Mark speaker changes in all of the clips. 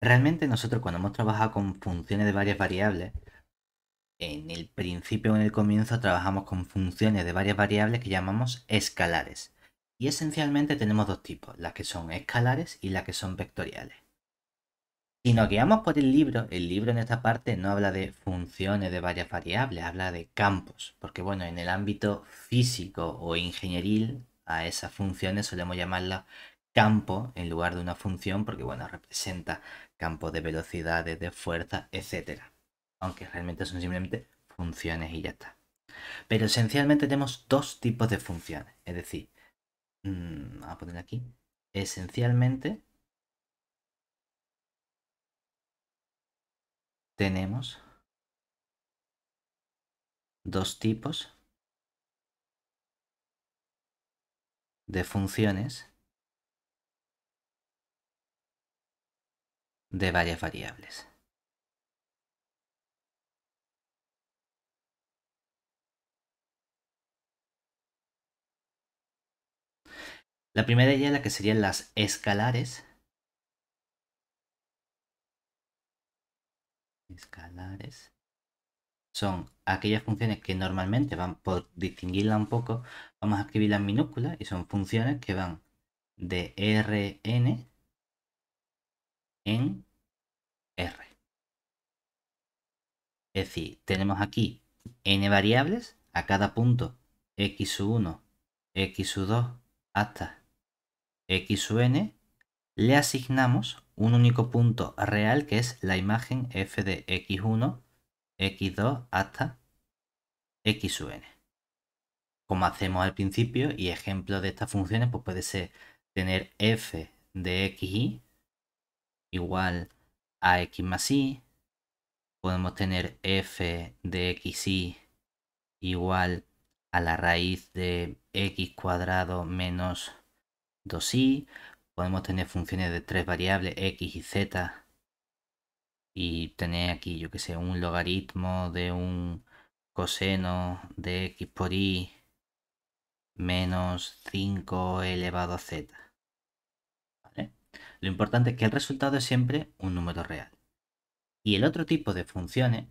Speaker 1: Realmente nosotros cuando hemos trabajado con funciones de varias variables, en el principio o en el comienzo trabajamos con funciones de varias variables que llamamos escalares. Y esencialmente tenemos dos tipos, las que son escalares y las que son vectoriales. Si nos guiamos por el libro, el libro en esta parte no habla de funciones de varias variables, habla de campos, porque bueno, en el ámbito físico o ingenieril a esas funciones solemos llamarlas campo en lugar de una función porque bueno, representa campo de velocidades, de fuerza, etc. Aunque realmente son simplemente funciones y ya está. Pero esencialmente tenemos dos tipos de funciones. Es decir, mm, vamos a poner aquí, esencialmente tenemos dos tipos de funciones de varias variables. La primera idea es la que serían las escalares. Escalares son aquellas funciones que normalmente van por distinguirla un poco, vamos a escribirla en minúscula y son funciones que van de Rn en R. Es decir, tenemos aquí n variables a cada punto x1, x2 hasta xn, le asignamos un único punto real que es la imagen f de x1, x2 hasta xn. Como hacemos al principio y ejemplo de estas funciones, pues puede ser tener f de xy igual a x más y. Podemos tener f de xy igual a la raíz de x cuadrado menos 2y. Podemos tener funciones de tres variables x y z. Y tener aquí, yo que sé, un logaritmo de un coseno de x por y menos 5 elevado a z. Lo importante es que el resultado es siempre un número real. Y el otro tipo de funciones,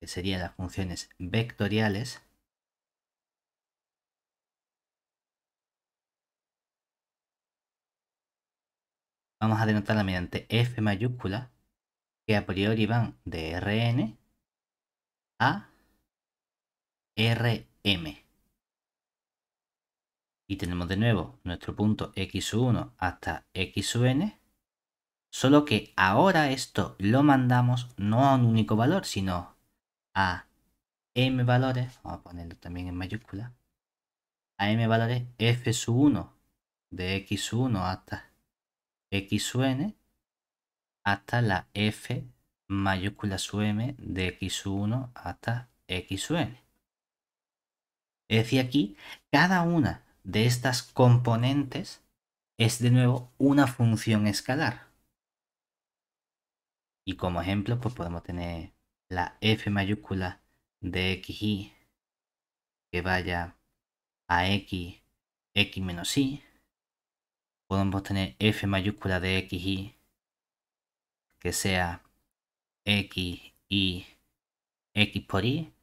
Speaker 1: que serían las funciones vectoriales, vamos a denotarla mediante F mayúscula, que a priori van de Rn a Rm. Y tenemos de nuevo nuestro punto x1 hasta xn Solo que ahora esto lo mandamos no a un único valor, sino a m valores, vamos a ponerlo también en mayúscula, a m valores f sub 1 de x 1 hasta x sub n hasta la f mayúscula sub m de x sub 1 hasta x sub n. Es decir, aquí cada una de estas componentes es de nuevo una función escalar. Y como ejemplo, pues podemos tener la F mayúscula de XY que vaya a X, X menos Y. Podemos tener F mayúscula de XY que sea X, Y, X por Y.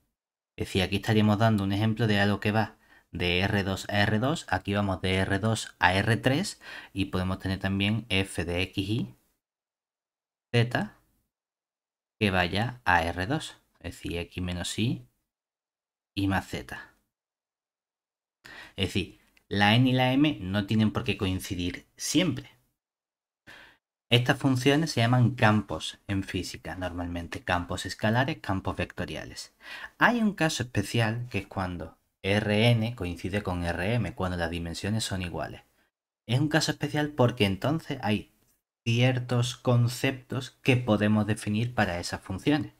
Speaker 1: Es decir, aquí estaríamos dando un ejemplo de algo que va de R2 a R2. Aquí vamos de R2 a R3 y podemos tener también F de XY, Z que vaya a R2. Es decir, X menos Y y más Z. Es decir, la N y la M no tienen por qué coincidir siempre. Estas funciones se llaman campos en física, normalmente campos escalares, campos vectoriales. Hay un caso especial que es cuando Rn coincide con Rm, cuando las dimensiones son iguales. Es un caso especial porque entonces hay ciertos conceptos que podemos definir para esas funciones.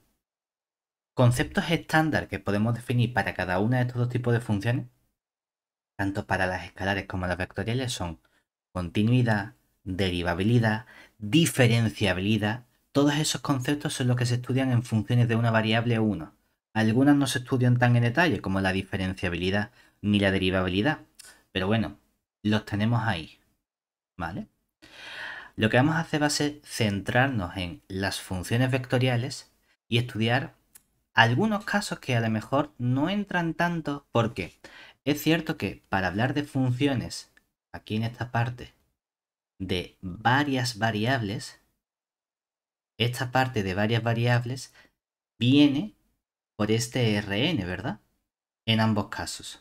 Speaker 1: Conceptos estándar que podemos definir para cada una de estos dos tipos de funciones, tanto para las escalares como las vectoriales, son continuidad, derivabilidad, diferenciabilidad. Todos esos conceptos son los que se estudian en funciones de una variable 1. Algunas no se estudian tan en detalle como la diferenciabilidad ni la derivabilidad, pero bueno, los tenemos ahí. ¿Vale? Lo que vamos a hacer va a ser centrarnos en las funciones vectoriales y estudiar algunos casos que a lo mejor no entran tanto porque es cierto que para hablar de funciones, aquí en esta parte, de varias variables, esta parte de varias variables viene por este RN, ¿verdad? En ambos casos.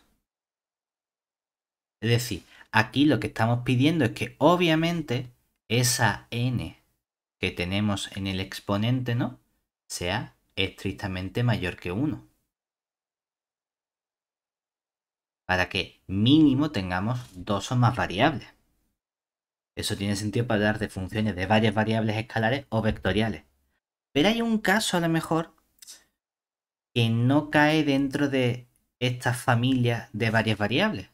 Speaker 1: Es decir, aquí lo que estamos pidiendo es que obviamente esa n que tenemos en el exponente, ¿no? Sea estrictamente mayor que 1. Para que mínimo tengamos dos o más variables. Eso tiene sentido para hablar de funciones de varias variables escalares o vectoriales. Pero hay un caso a lo mejor que no cae dentro de esta familia de varias variables.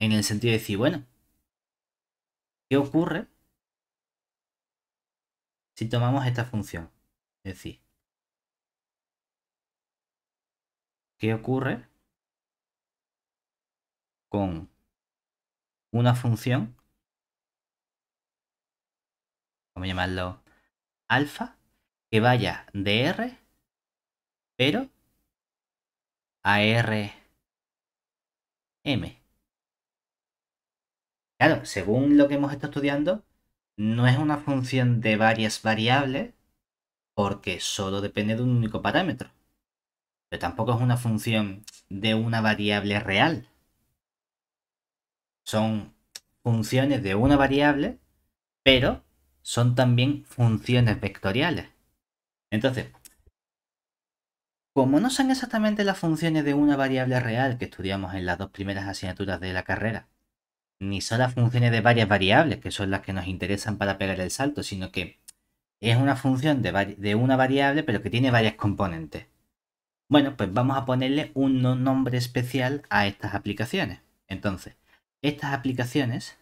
Speaker 1: En el sentido de decir, bueno, ¿qué ocurre si tomamos esta función. Es decir, ¿qué ocurre con una función? como llamarlo alfa, que vaya de R, pero a RM. Claro, según lo que hemos estado estudiando, no es una función de varias variables porque solo depende de un único parámetro. Pero tampoco es una función de una variable real. Son funciones de una variable, pero son también funciones vectoriales. Entonces, como no son exactamente las funciones de una variable real que estudiamos en las dos primeras asignaturas de la carrera, ni son las funciones de varias variables, que son las que nos interesan para pegar el salto, sino que es una función de, de una variable, pero que tiene varias componentes. Bueno, pues vamos a ponerle un nombre especial a estas aplicaciones. Entonces, estas aplicaciones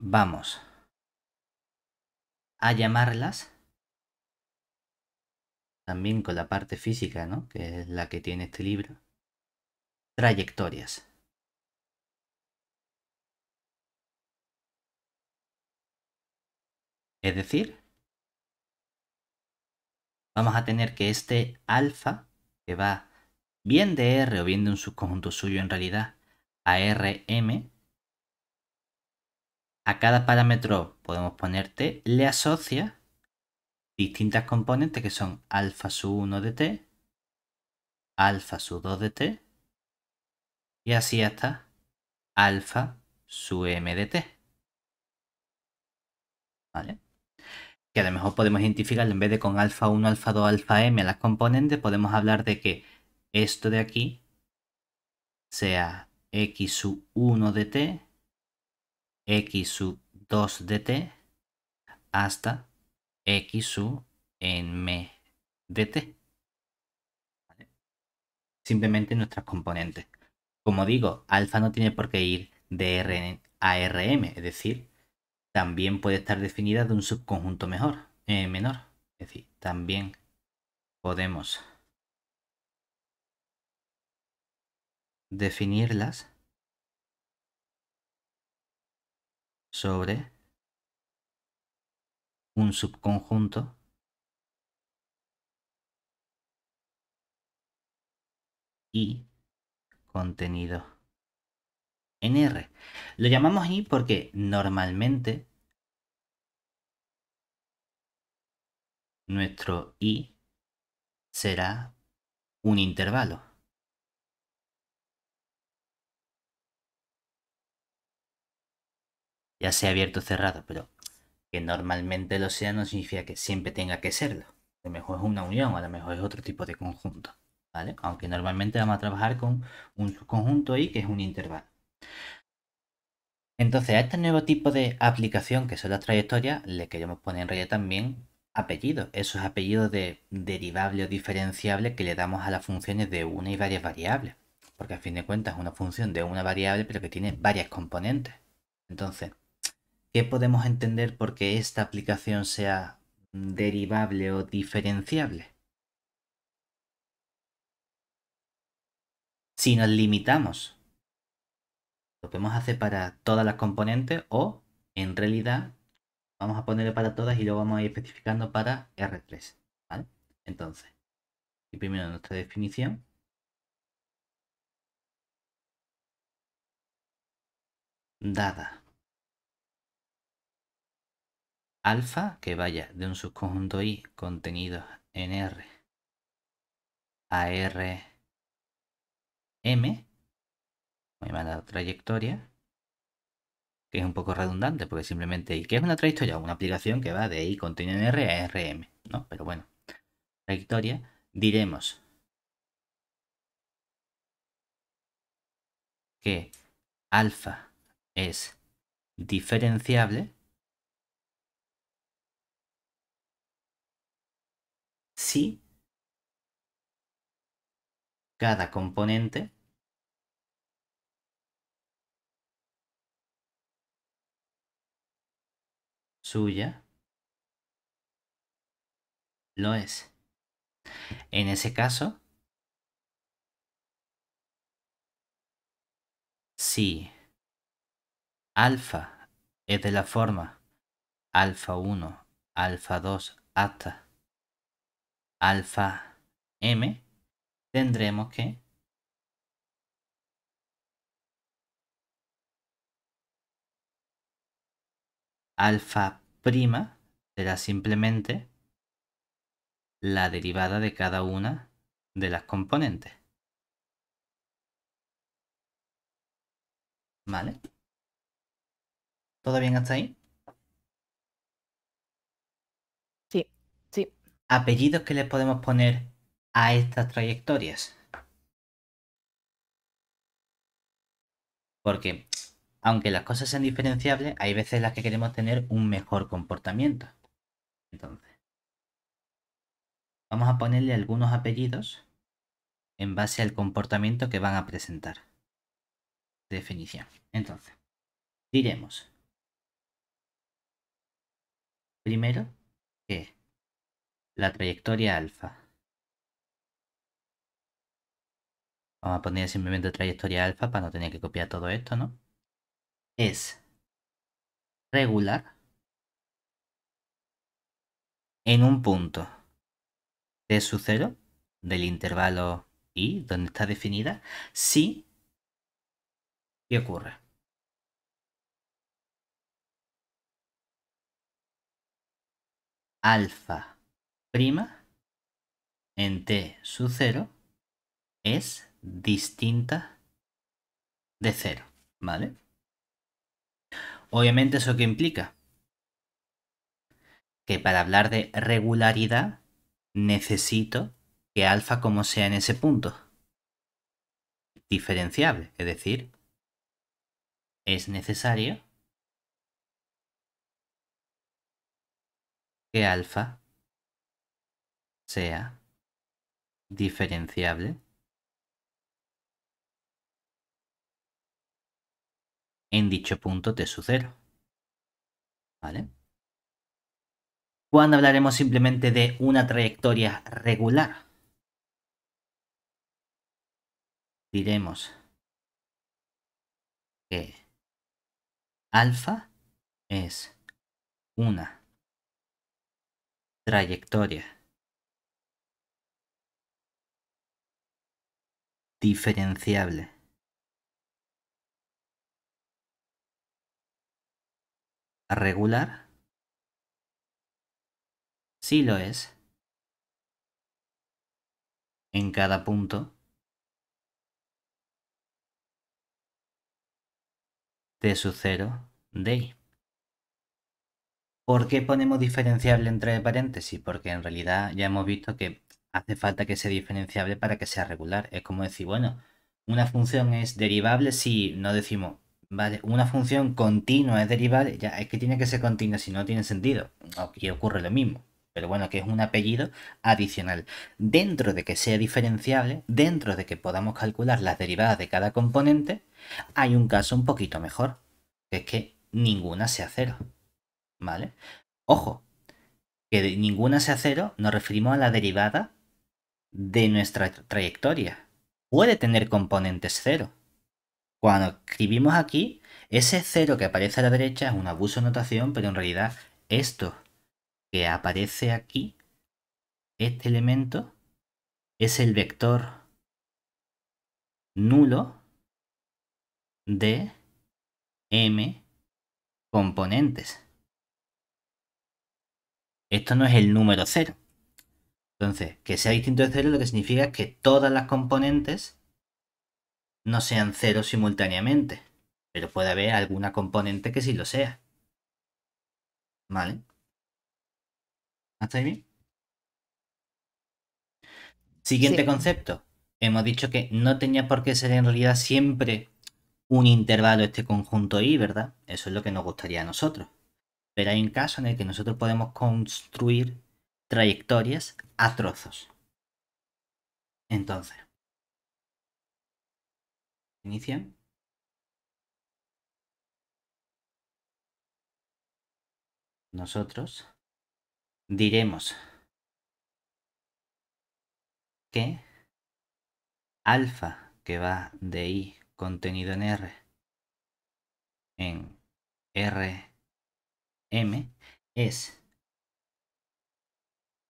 Speaker 1: vamos a llamarlas también con la parte física, ¿no? que es la que tiene este libro. Trayectorias. Es decir, vamos a tener que este alfa, que va bien de R o bien de un subconjunto suyo en realidad, a Rm, a cada parámetro podemos ponerte, le asocia distintas componentes que son alfa sub 1 de t, alfa sub 2 de t y así hasta alfa sub m de t. ¿Vale? Que a lo mejor podemos identificar en vez de con alfa 1, alfa 2, alfa m las componentes, podemos hablar de que esto de aquí sea x sub 1 de t, x sub 2 de t, hasta X en M de Simplemente nuestras componentes. Como digo, alfa no tiene por qué ir de R a RM, es decir, también puede estar definida de un subconjunto mejor, eh, menor. Es decir, también podemos definirlas sobre un subconjunto y contenido en R. Lo llamamos I porque normalmente nuestro I será un intervalo. Ya sea abierto o cerrado, pero que normalmente lo sea no significa que siempre tenga que serlo. A lo mejor es una unión, a lo mejor es otro tipo de conjunto, ¿vale? Aunque normalmente vamos a trabajar con un subconjunto y que es un intervalo. Entonces, a este nuevo tipo de aplicación que son las trayectorias, le queremos poner en realidad también apellidos, esos apellidos de derivable o diferenciable que le damos a las funciones de una y varias variables. Porque a fin de cuentas es una función de una variable pero que tiene varias componentes. Entonces, ¿qué podemos entender por qué esta aplicación sea derivable o diferenciable? Si nos limitamos, lo podemos hacer para todas las componentes o en realidad vamos a ponerle para todas y lo vamos a ir especificando para R3. ¿vale? Entonces, y primero nuestra definición. Dada alfa que vaya de un subconjunto i contenido en R a R M. Me manda trayectoria. Que es un poco redundante porque simplemente i. que es una trayectoria? Una aplicación que va de i contenido en R a RM. ¿no? Pero bueno. Trayectoria. Diremos que alfa es diferenciable si cada componente suya lo es. En ese caso, si alfa es de la forma alfa 1, alfa 2, hasta alfa m, tendremos que alfa prima será simplemente la derivada de cada una de las componentes. ¿Vale? ¿Todo bien hasta ahí? apellidos que les podemos poner a estas trayectorias. Porque aunque las cosas sean diferenciables, hay veces las que queremos tener un mejor comportamiento. Entonces, vamos a ponerle algunos apellidos en base al comportamiento que van a presentar. Definición. Entonces, diremos primero que la trayectoria alfa. Vamos a poner simplemente trayectoria alfa para no tener que copiar todo esto, ¿no? Es regular en un punto de su cero del intervalo y donde está definida si ¿qué ocurre? alfa prima en t sub 0 es distinta de 0, ¿vale? Obviamente eso que implica que para hablar de regularidad necesito que alfa como sea en ese punto diferenciable, es decir, es necesario que alfa sea diferenciable en dicho punto T su cero. ¿Vale? Cuando hablaremos simplemente de una trayectoria regular, diremos que alfa es una trayectoria diferenciable a regular si lo es en cada punto de su cero day. ¿Por qué ponemos diferenciable entre paréntesis? Porque en realidad ya hemos visto que hace falta que sea diferenciable para que sea regular. Es como decir, bueno, una función es derivable si no decimos, vale, una función continua es derivable, ya es que tiene que ser continua, si no tiene sentido. aquí ocurre lo mismo. Pero bueno, que es un apellido adicional. Dentro de que sea diferenciable, dentro de que podamos calcular las derivadas de cada componente, hay un caso un poquito mejor, que es que ninguna sea cero. ¿Vale? Ojo, que ninguna sea cero nos referimos a la derivada de nuestra trayectoria. Puede tener componentes cero. Cuando escribimos aquí, ese cero que aparece a la derecha es un abuso de notación, pero en realidad esto que aparece aquí, este elemento, es el vector nulo de m componentes. Esto no es el número cero. Entonces, que sea distinto de cero lo que significa es que todas las componentes no sean cero simultáneamente, pero puede haber alguna componente que sí lo sea. ¿Vale? ¿Hasta ahí bien? Siguiente concepto. Hemos dicho que no tenía por qué ser en realidad siempre un intervalo este conjunto I, ¿verdad? Eso es lo que nos gustaría a nosotros. Pero hay un caso en el que nosotros podemos construir trayectorias a trozos. Entonces, inician. Nosotros diremos que alfa que va de i contenido en r en M. es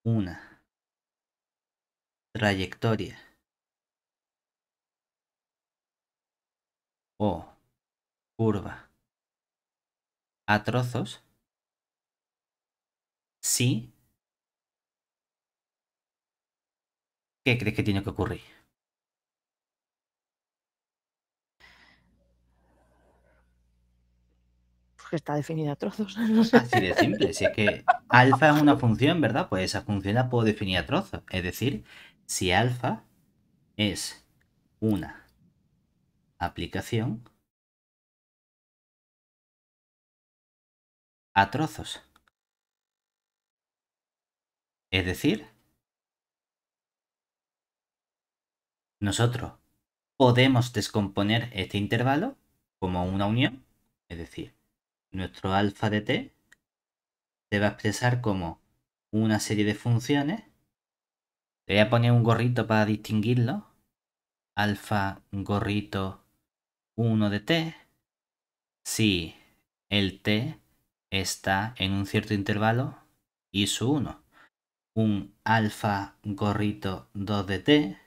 Speaker 1: una trayectoria o curva a trozos sí ¿qué crees que tiene que ocurrir? que está definida a trozos. Así de simple. Si es que alfa es una función, ¿verdad? Pues esa función la puedo definir a trozos. Es decir, si alfa es una aplicación a trozos. Es decir, nosotros podemos descomponer este intervalo como una unión, es decir, nuestro alfa de t se va a expresar como una serie de funciones. Le voy a poner un gorrito para distinguirlo. Alfa gorrito 1 de t. Si el t está en un cierto intervalo y su 1. Un alfa gorrito 2 de t.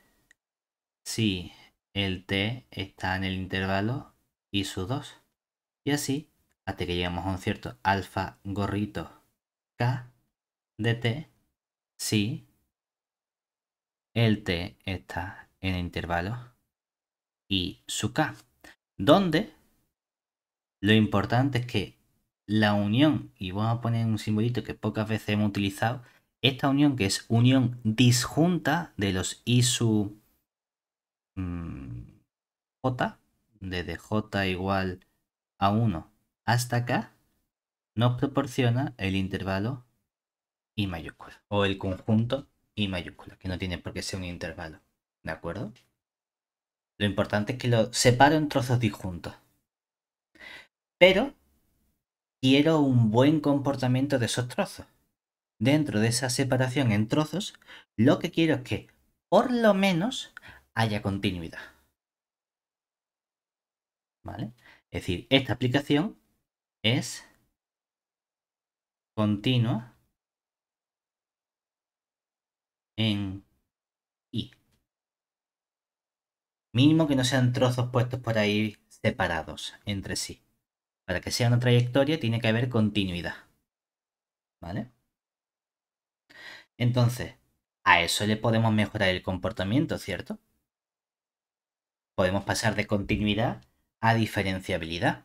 Speaker 1: Si el t está en el intervalo y su 2. Y así hasta que llegamos a un cierto alfa gorrito K de T si el T está en intervalos y su K, donde lo importante es que la unión, y vamos a poner un simbolito que pocas veces hemos utilizado, esta unión que es unión disjunta de los I su mm, J, desde J igual a 1 hasta acá nos proporciona el intervalo I mayúscula o el conjunto I mayúscula, que no tiene por qué ser un intervalo. ¿De acuerdo? Lo importante es que lo separo en trozos disjuntos. Pero quiero un buen comportamiento de esos trozos. Dentro de esa separación en trozos, lo que quiero es que por lo menos haya continuidad. ¿Vale? Es decir, esta aplicación es continua en I. Mínimo que no sean trozos puestos por ahí separados entre sí. Para que sea una trayectoria tiene que haber continuidad. ¿Vale? Entonces, a eso le podemos mejorar el comportamiento, ¿cierto? Podemos pasar de continuidad a diferenciabilidad.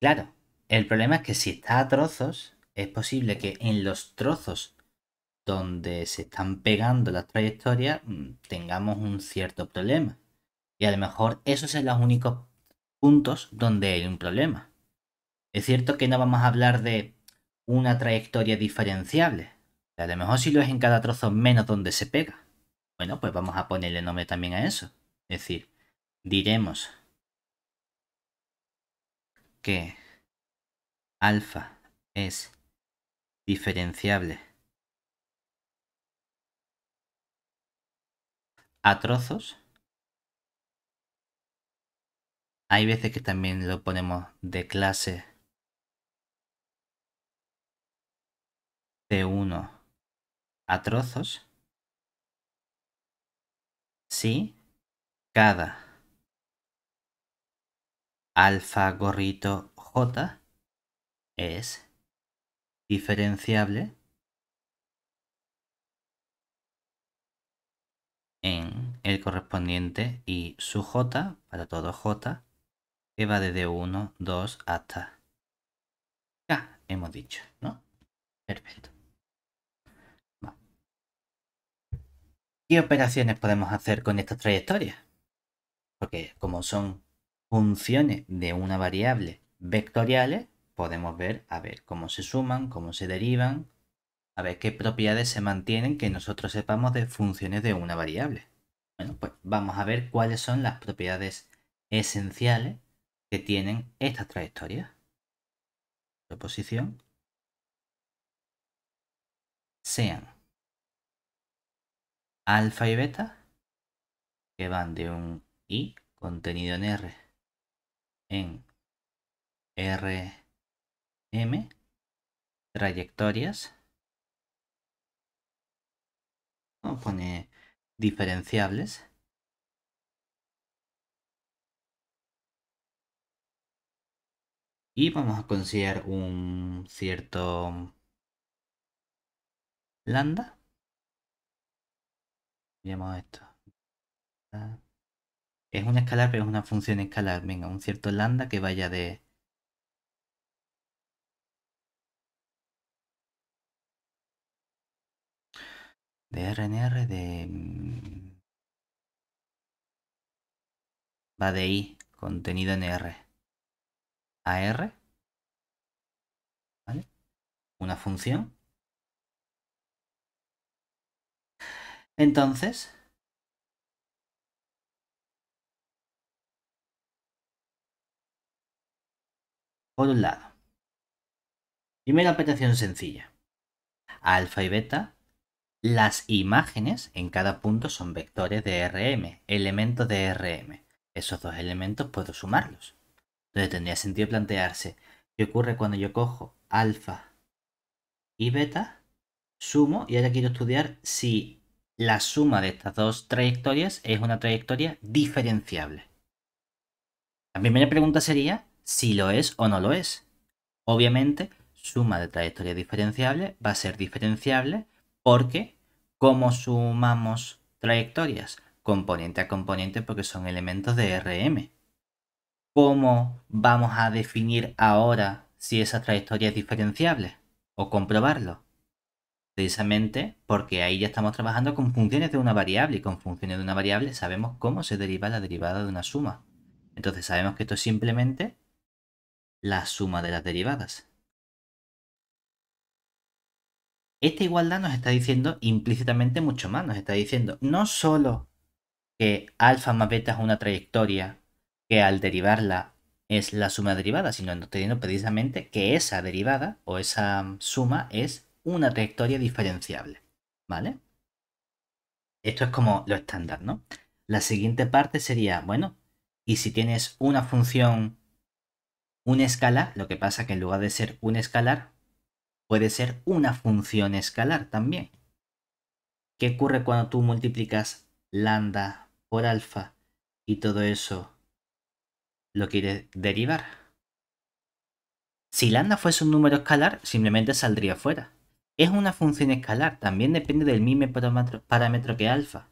Speaker 1: Claro, el problema es que si está a trozos, es posible que en los trozos donde se están pegando las trayectorias mm, tengamos un cierto problema. Y a lo mejor esos son los únicos puntos donde hay un problema. Es cierto que no vamos a hablar de una trayectoria diferenciable. A lo mejor si lo es en cada trozo menos donde se pega. Bueno, pues vamos a ponerle nombre también a eso. Es decir, diremos que alfa es diferenciable a trozos. Hay veces que también lo ponemos de clase de 1 a trozos. Si cada alfa gorrito J es diferenciable en el correspondiente y su j para todo j que va desde 1, 2 hasta k, hemos dicho, ¿no? Perfecto. ¿Qué operaciones podemos hacer con estas trayectorias? Porque como son funciones de una variable vectoriales, podemos ver, a ver, cómo se suman, cómo se derivan, a ver qué propiedades se mantienen que nosotros sepamos de funciones de una variable. Bueno, pues vamos a ver cuáles son las propiedades esenciales que tienen estas trayectorias. Proposición. Sean alfa y beta, que van de un i contenido en R en R M, trayectorias. a pone diferenciables. Y vamos a considerar un cierto lambda. Llamamos esto. Es un escalar, pero es una función escalar. Venga, un cierto lambda que vaya de de RNR de... Mm, va de I, contenido en R. r ¿Vale? Una función. Entonces... Por un lado, primera apreciación sencilla. Alfa y beta las imágenes en cada punto son vectores de RM, elementos de RM. Esos dos elementos puedo sumarlos. Entonces tendría sentido plantearse qué ocurre cuando yo cojo alfa y beta, sumo y ahora quiero estudiar si la suma de estas dos trayectorias es una trayectoria diferenciable. La primera pregunta sería si lo es o no lo es. Obviamente, suma de trayectoria diferenciable va a ser diferenciable porque cómo sumamos trayectorias componente a componente porque son elementos de RM. ¿Cómo vamos a definir ahora si esa trayectoria es diferenciable o comprobarlo? Precisamente porque ahí ya estamos trabajando con funciones de una variable y con funciones de una variable sabemos cómo se deriva la derivada de una suma. Entonces sabemos que esto es simplemente la suma de las derivadas. Esta igualdad nos está diciendo implícitamente mucho más, nos está diciendo no solo que alfa más beta es una trayectoria que al derivarla es la suma derivada, sino nos está diciendo precisamente que esa derivada o esa suma es una trayectoria diferenciable, ¿vale? Esto es como lo estándar, ¿no? La siguiente parte sería, bueno, y si tienes una función, un escalar, lo que pasa que en lugar de ser un escalar, puede ser una función escalar también. ¿Qué ocurre cuando tú multiplicas lambda por alfa y todo eso lo quieres derivar? Si lambda fuese un número escalar, simplemente saldría fuera. Es una función escalar, también depende del mismo parámetro que alfa.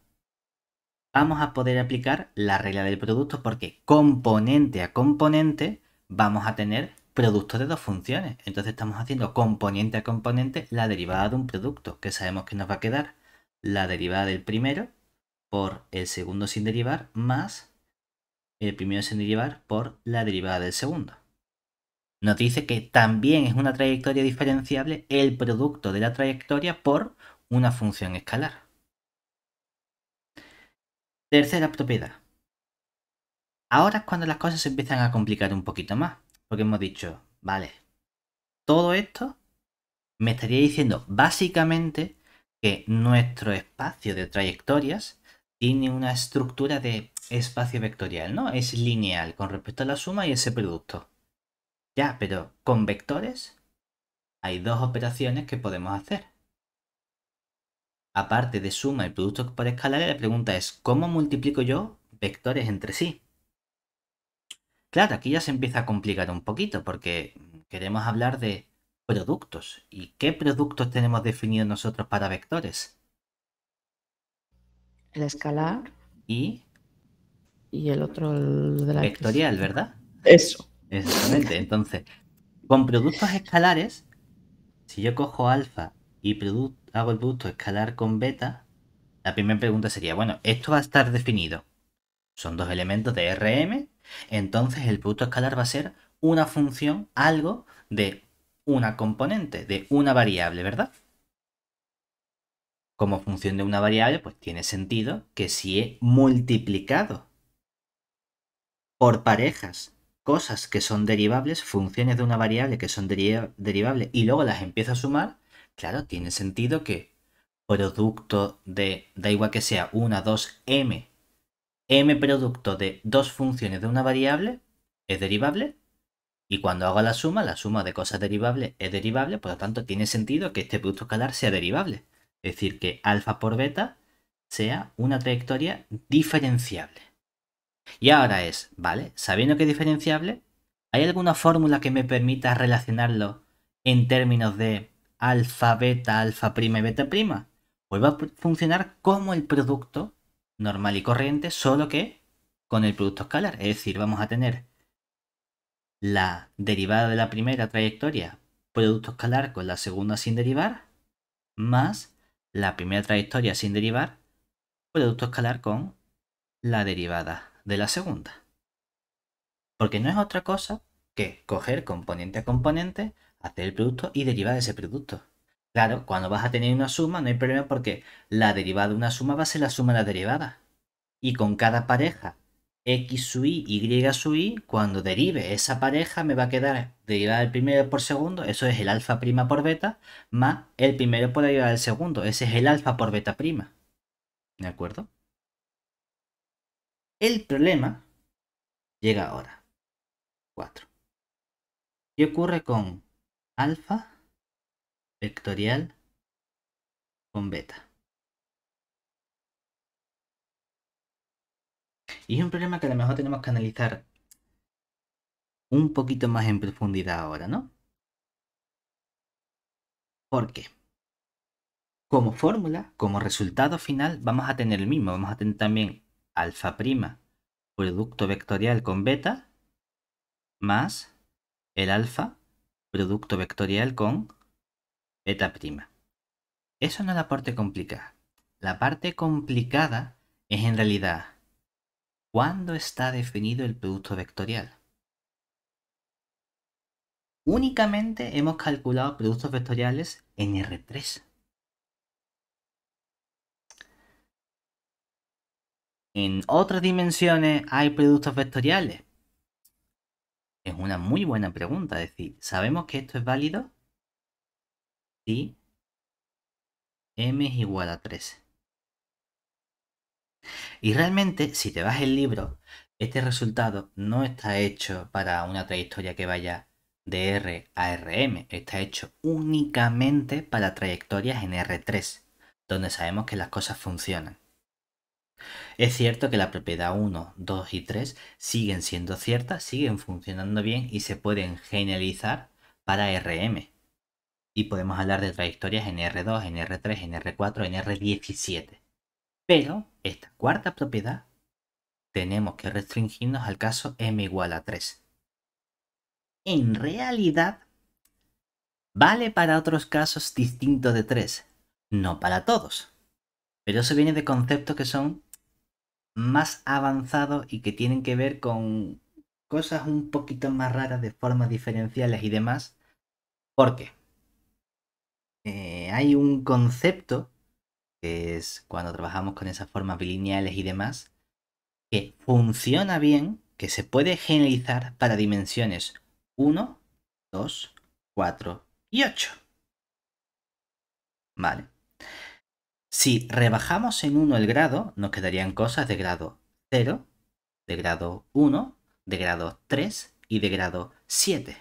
Speaker 1: Vamos a poder aplicar la regla del producto porque componente a componente vamos a tener producto de dos funciones. Entonces estamos haciendo componente a componente la derivada de un producto, que sabemos que nos va a quedar la derivada del primero por el segundo sin derivar más el primero sin derivar por la derivada del segundo. Nos dice que también es una trayectoria diferenciable el producto de la trayectoria por una función escalar. Tercera propiedad. Ahora es cuando las cosas se empiezan a complicar un poquito más porque hemos dicho, vale, todo esto me estaría diciendo básicamente que nuestro espacio de trayectorias tiene una estructura de espacio vectorial, ¿no? Es lineal con respecto a la suma y ese producto. Ya, pero con vectores hay dos operaciones que podemos hacer. Aparte de suma y producto por escalar, la pregunta es, ¿cómo multiplico yo vectores entre sí? Claro, aquí ya se empieza a complicar un poquito porque queremos hablar de productos. ¿Y qué productos tenemos definidos nosotros para vectores? El escalar. Y. el otro, el de la. Vectorial, ¿verdad? Eso. Exactamente. Entonces, con productos escalares, si yo cojo alfa y hago el producto escalar con beta, la primera pregunta sería: bueno, esto va a estar definido. Son dos elementos de RM entonces el producto escalar va a ser una función, algo de una componente, de una variable, ¿verdad? Como función de una variable, pues tiene sentido que si he multiplicado por parejas cosas que son derivables, funciones de una variable que son derivables, y luego las empiezo a sumar, claro, tiene sentido que producto de, da igual que sea 1, 2, m m producto de dos funciones de una variable es derivable y cuando hago la suma, la suma de cosas derivables es derivable, por lo tanto tiene sentido que este producto escalar sea derivable. Es decir, que alfa por beta sea una trayectoria diferenciable. Y ahora es, ¿vale? Sabiendo que es diferenciable, ¿hay alguna fórmula que me permita relacionarlo en términos de alfa, beta, alfa prima y beta prima? Pues va a funcionar como el producto normal y corriente, solo que con el producto escalar. Es decir, vamos a tener la derivada de la primera trayectoria, producto escalar con la segunda sin derivar, más la primera trayectoria sin derivar, producto escalar con la derivada de la segunda. Porque no es otra cosa que coger componente a componente, hacer el producto y derivar ese producto. Claro, cuando vas a tener una suma no hay problema porque la derivada de una suma va a ser la suma de la derivada. Y con cada pareja, x sub y sub y, cuando derive esa pareja me va a quedar derivada del primero por segundo, eso es el alfa prima por beta, más el primero por derivada del segundo, ese es el alfa por beta prima. ¿De acuerdo? El problema llega ahora. 4. ¿Qué ocurre con alfa vectorial con beta. Y es un problema que a lo mejor tenemos que analizar un poquito más en profundidad ahora, ¿no? Porque como fórmula, como resultado final, vamos a tener el mismo. Vamos a tener también alfa prima, producto vectorial con beta, más el alfa, producto vectorial con prima. Eso no es la parte complicada. La parte complicada es en realidad cuándo está definido el producto vectorial. Únicamente hemos calculado productos vectoriales en R3. En otras dimensiones hay productos vectoriales, es una muy buena pregunta. Es decir, ¿sabemos que esto es válido? si m es igual a 3. Y realmente, si te vas el libro, este resultado no está hecho para una trayectoria que vaya de R a RM, está hecho únicamente para trayectorias en R3, donde sabemos que las cosas funcionan. Es cierto que la propiedad 1, 2 y 3 siguen siendo ciertas, siguen funcionando bien y se pueden generalizar para RM podemos hablar de trayectorias en R2, en R3, en R4, en R17. Pero esta cuarta propiedad tenemos que restringirnos al caso m igual a 3. En realidad, vale para otros casos distintos de 3, no para todos. Pero eso viene de conceptos que son más avanzados y que tienen que ver con cosas un poquito más raras de formas diferenciales y demás. ¿Por qué? Eh, hay un concepto, que es cuando trabajamos con esas formas bilineales y demás, que funciona bien, que se puede generalizar para dimensiones 1, 2, 4 y 8. Vale. Si rebajamos en 1 el grado, nos quedarían cosas de grado 0, de grado 1, de grado 3 y de grado 7.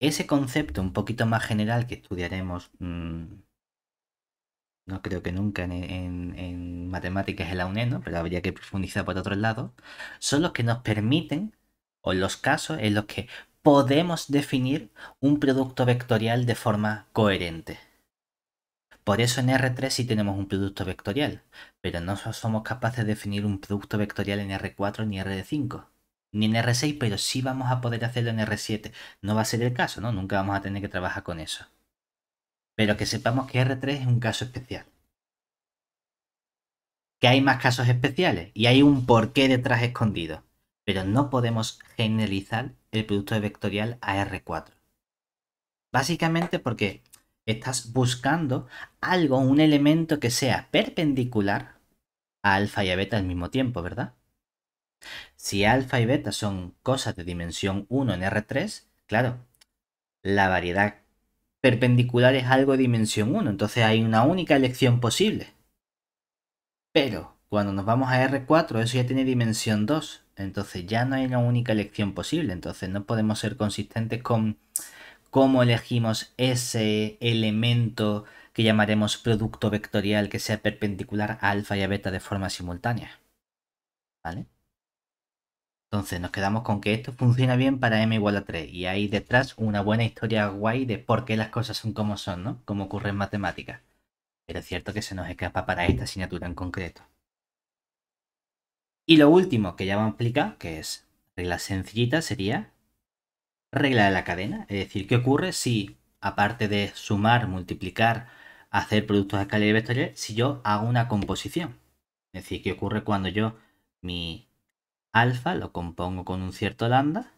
Speaker 1: Ese concepto un poquito más general que estudiaremos, mm, no creo que nunca en, matemáticas en la UNED, pero habría que profundizar por otro lado, son los que nos permiten, o los casos en los que podemos definir un producto vectorial de forma coherente. Por eso en R3 sí tenemos un producto vectorial, pero no somos capaces de definir un producto vectorial en R4 ni R5 ni en R6, pero sí vamos a poder hacerlo en R7. No va a ser el caso, ¿no? Nunca vamos a tener que trabajar con eso. Pero que sepamos que R3 es un caso especial. Que hay más casos especiales y hay un porqué detrás escondido. Pero no podemos generalizar el producto de vectorial a R4. Básicamente porque estás buscando algo, un elemento que sea perpendicular a alfa y a beta al mismo tiempo, ¿verdad? Si alfa y beta son cosas de dimensión 1 en R3, claro, la variedad perpendicular es algo de dimensión 1, entonces hay una única elección posible. Pero cuando nos vamos a R4, eso ya tiene dimensión 2, entonces ya no hay una única elección posible, entonces no podemos ser consistentes con cómo elegimos ese elemento que llamaremos producto vectorial que sea perpendicular a alfa y a beta de forma simultánea. ¿Vale? Entonces nos quedamos con que esto funciona bien para m igual a 3 y hay detrás una buena historia guay de por qué las cosas son como son, ¿no? Como ocurre en matemáticas. Pero es cierto que se nos escapa para esta asignatura en concreto. Y lo último que ya vamos a explicar, que es regla sencillita, sería regla de la cadena. Es decir, ¿qué ocurre si, aparte de sumar, multiplicar, hacer productos a escala y vectorial, si yo hago una composición? Es decir, ¿qué ocurre cuando yo mi alfa lo compongo con un cierto lambda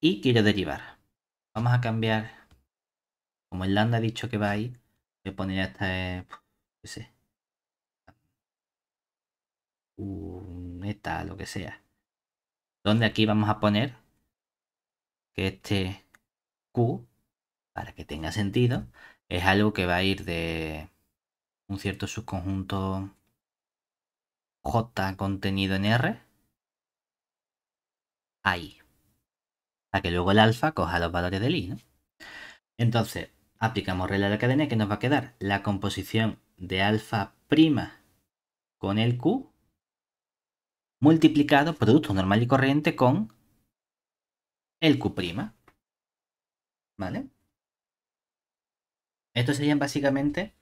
Speaker 1: y quiero derivar. Vamos a cambiar, como el lambda ha dicho que va ahí, voy a poner esta, no eh, sé, lo que sea. Donde aquí vamos a poner que este Q, para que tenga sentido, es algo que va a ir de un cierto subconjunto J contenido en R. Ahí. Para que luego el alfa coja los valores del I, Entonces, aplicamos regla de cadena que nos va a quedar la composición de alfa prima con el Q multiplicado producto normal y corriente con el Q prima. ¿Vale? Estos serían básicamente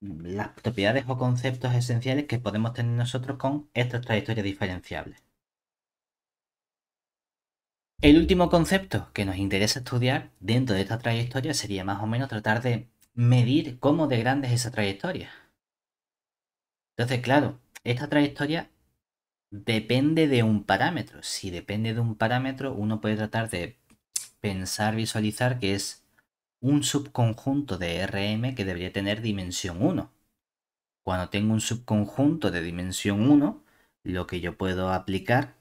Speaker 1: las propiedades o conceptos esenciales que podemos tener nosotros con estas trayectorias diferenciables. El último concepto que nos interesa estudiar dentro de esta trayectoria sería más o menos tratar de medir cómo de grande es esa trayectoria. Entonces, claro, esta trayectoria depende de un parámetro. Si depende de un parámetro, uno puede tratar de pensar, visualizar que es un subconjunto de Rm que debería tener dimensión 1. Cuando tengo un subconjunto de dimensión 1, lo que yo puedo aplicar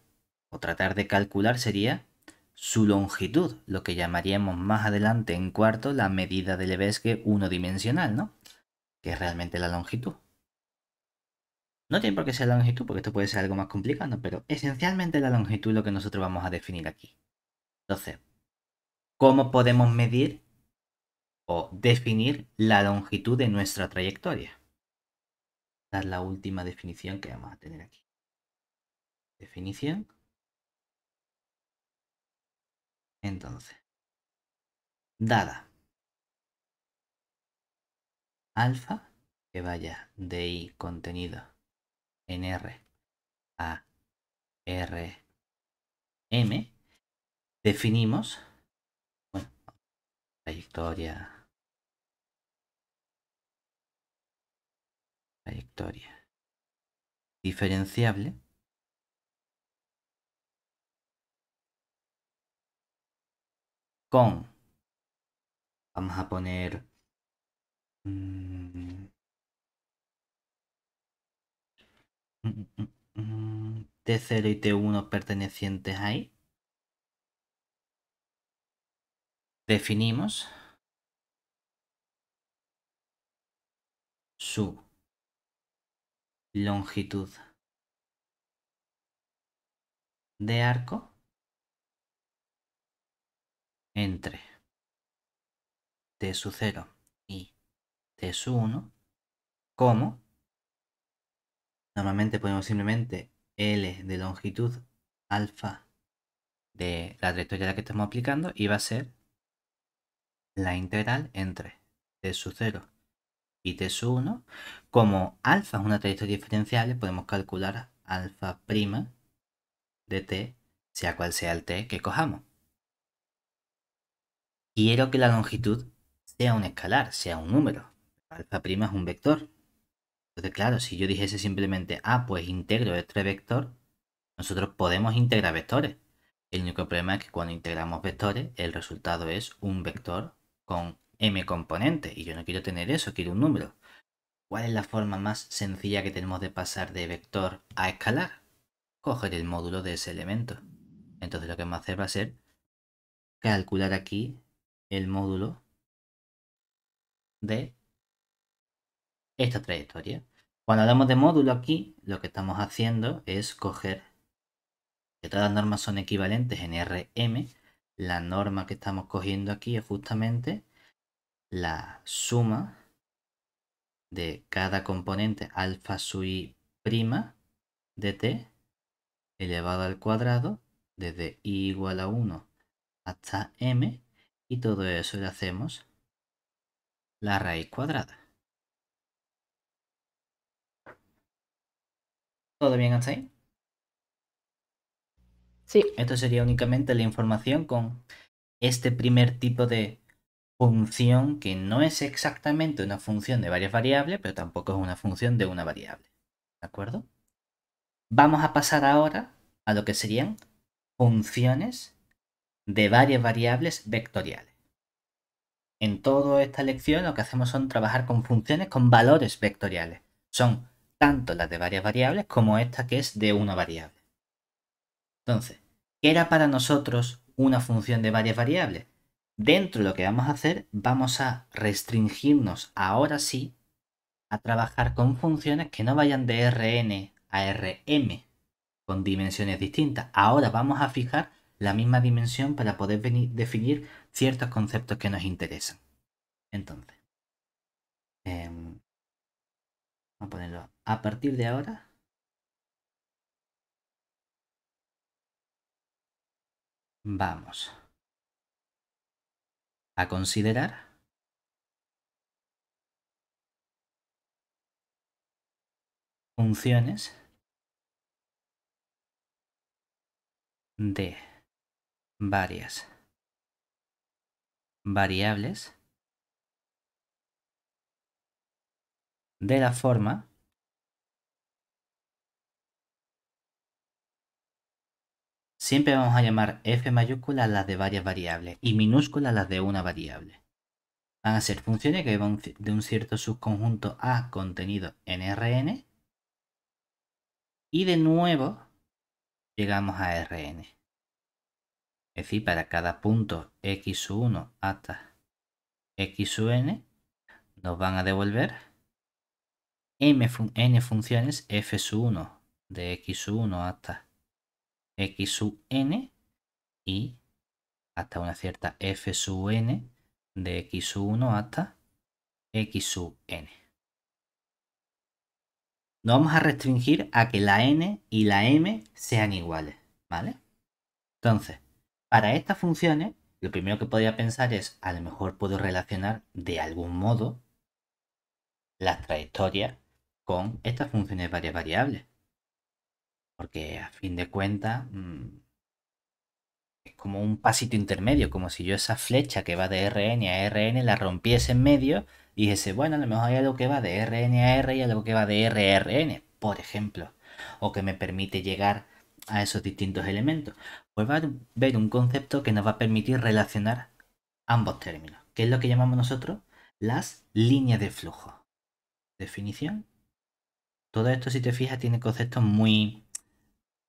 Speaker 1: o tratar de calcular sería su longitud, lo que llamaríamos más adelante en cuarto la medida de Lebesgue 1-dimensional, ¿no? Que es realmente la longitud. No tiene por qué ser longitud, porque esto puede ser algo más complicado, pero esencialmente la longitud es lo que nosotros vamos a definir aquí. Entonces, ¿cómo podemos medir o definir la longitud de nuestra trayectoria. Esta es la última definición que vamos a tener aquí. Definición. Entonces, dada alfa, que vaya de i contenido en R a R. M. definimos, bueno, trayectoria Trayectoria. Diferenciable. Con. Vamos a poner... T0 mm, y T1 pertenecientes ahí. Definimos su longitud de arco entre sub 0 y t 1 como normalmente podemos simplemente L de longitud alfa de la trayectoria a la que estamos aplicando y va a ser la integral entre T sub 0 y t 1. Como alfa es una trayectoria diferencial, podemos calcular alfa prima de t, sea cual sea el t que cojamos. Quiero que la longitud sea un escalar, sea un número. Alfa prima es un vector. Entonces, claro, si yo dijese simplemente, ah, pues integro este vector, nosotros podemos integrar vectores. El único problema es que cuando integramos vectores, el resultado es un vector con m componente, y yo no quiero tener eso, quiero un número. ¿Cuál es la forma más sencilla que tenemos de pasar de vector a escalar? Coger el módulo de ese elemento. Entonces lo que vamos a hacer va a ser calcular aquí el módulo de esta trayectoria. Cuando hablamos de módulo aquí, lo que estamos haciendo es coger, que todas las normas son equivalentes en Rm, la norma que estamos cogiendo aquí es justamente la suma de cada componente alfa sub i prima de t elevado al cuadrado desde i igual a 1 hasta m y todo eso le hacemos la raíz cuadrada. ¿Todo bien hasta ahí? Sí. Esto sería únicamente la información con este primer tipo de función que no es exactamente una función de varias variables, pero tampoco es una función de una variable. ¿De acuerdo? Vamos a pasar ahora a lo que serían funciones de varias variables vectoriales. En toda esta lección lo que hacemos son trabajar con funciones con valores vectoriales. Son tanto las de varias variables como esta que es de una variable. Entonces, ¿qué era para nosotros una función de varias variables? Dentro de lo que vamos a hacer, vamos a restringirnos ahora sí a trabajar con funciones que no vayan de Rn a Rm, con dimensiones distintas. Ahora vamos a fijar la misma dimensión para poder definir ciertos conceptos que nos interesan. Entonces, em, vamos a ponerlo a partir de ahora. Vamos a considerar. Funciones de varias variables de la forma Siempre vamos a llamar f mayúscula las de varias variables y minúscula las de una variable. Van a ser funciones que van de un cierto subconjunto A contenido en Rn. Y de nuevo llegamos a Rn. Es decir, para cada punto x1 hasta xn nos van a devolver n funciones f1 de x1 hasta x sub n y hasta una cierta f sub n de x sub 1 hasta x sub n. Nos vamos a restringir a que la n y la m sean iguales, ¿vale? Entonces, para estas funciones, lo primero que podría pensar es, a lo mejor puedo relacionar de algún modo las trayectorias con estas funciones varias variables. Porque a fin de cuentas mm, es como un pasito intermedio, como si yo esa flecha que va de RN a RN la rompiese en medio y dijese, bueno, a lo mejor hay algo que va de RN a R y algo que va de RRN, por ejemplo, o que me permite llegar a esos distintos elementos. Pues va a ver un concepto que nos va a permitir relacionar ambos términos, que es lo que llamamos nosotros las líneas de flujo. Definición. Todo esto, si te fijas, tiene conceptos muy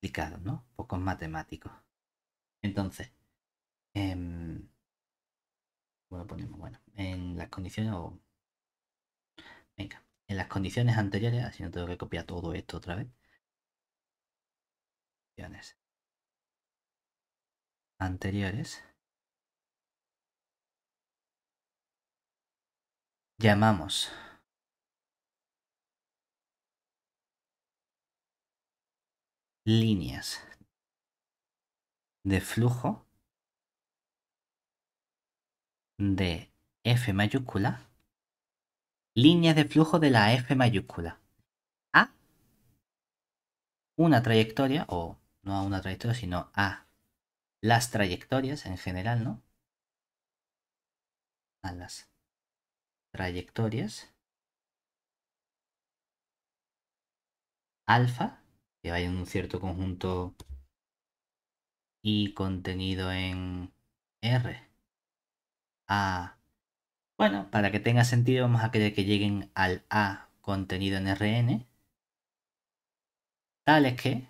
Speaker 1: complicado ¿no? poco matemáticos. Entonces, bueno, em, ponemos, bueno, en las condiciones Venga, en las condiciones anteriores, así no tengo que copiar todo esto otra vez. Condiciones anteriores. Llamamos líneas de flujo de F mayúscula, líneas de flujo de la F mayúscula a una trayectoria, o no a una trayectoria, sino a las trayectorias en general, ¿no? A las trayectorias alfa que vayan en un cierto conjunto y contenido en R. A. Ah, bueno, para que tenga sentido vamos a querer que lleguen al A contenido en RN. Tales que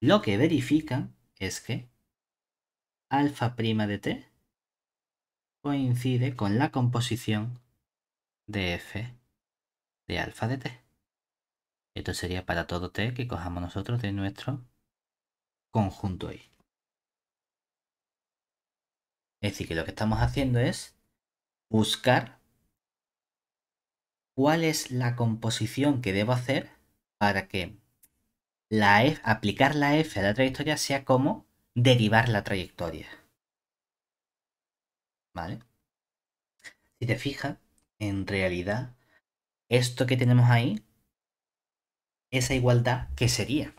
Speaker 1: lo que verifican es que alfa prima de T coincide con la composición de F de alfa de T. Esto sería para todo T que cojamos nosotros de nuestro conjunto I. Es decir, que lo que estamos haciendo es buscar cuál es la composición que debo hacer para que la F, aplicar la F a la trayectoria sea como derivar la trayectoria. ¿Vale? Si te fijas, en realidad, esto que tenemos ahí esa igualdad, ¿qué sería?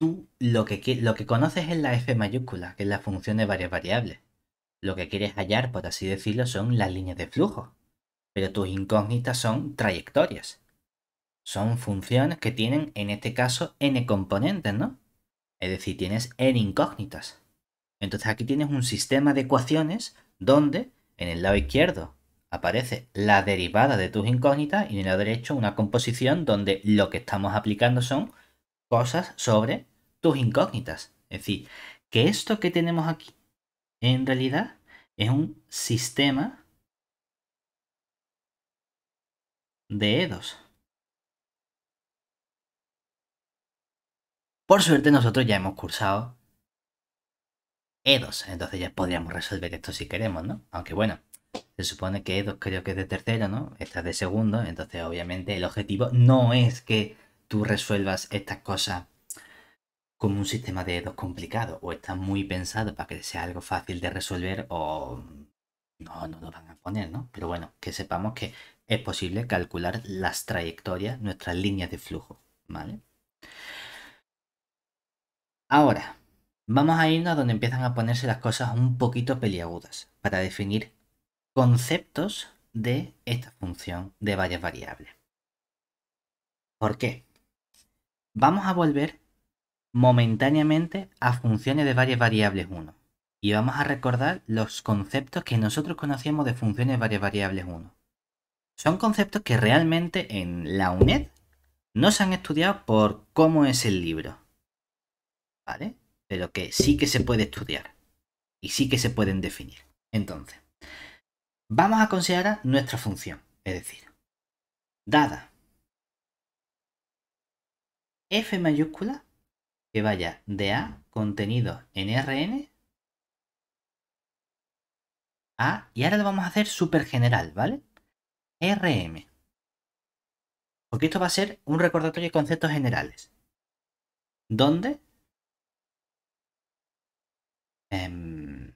Speaker 1: Tú lo que, lo que conoces es la f mayúscula, que es la función de varias variables. Lo que quieres hallar, por así decirlo, son las líneas de flujo. Pero tus incógnitas son trayectorias. Son funciones que tienen, en este caso, n componentes, ¿no? Es decir, tienes n incógnitas. Entonces aquí tienes un sistema de ecuaciones donde en el lado izquierdo aparece la derivada de tus incógnitas y en el derecho una composición donde lo que estamos aplicando son cosas sobre tus incógnitas. Es decir, que esto que tenemos aquí en realidad es un sistema de EDOS. Por suerte nosotros ya hemos cursado EDOS, entonces ya podríamos resolver esto si queremos, ¿no? Aunque bueno, se supone que E2 creo que es de tercero, ¿no? Esta es de segundo, entonces obviamente el objetivo no es que tú resuelvas estas cosas como un sistema de dos complicado, o está muy pensado para que sea algo fácil de resolver, o no, no lo van a poner, ¿no? Pero bueno, que sepamos que es posible calcular las trayectorias, nuestras líneas de flujo, ¿vale? Ahora, vamos a irnos a donde empiezan a ponerse las cosas un poquito peliagudas para definir conceptos de esta función de varias variables. ¿Por qué? Vamos a volver momentáneamente a funciones de varias variables 1 y vamos a recordar los conceptos que nosotros conocíamos de funciones de varias variables 1. Son conceptos que realmente en la UNED no se han estudiado por cómo es el libro, ¿vale? Pero que sí que se puede estudiar y sí que se pueden definir. Entonces, Vamos a considerar nuestra función, es decir, dada f mayúscula que vaya de A contenido en Rn a, y ahora lo vamos a hacer súper general, ¿vale? Rm. Porque esto va a ser un recordatorio de conceptos generales. ¿Dónde? Em,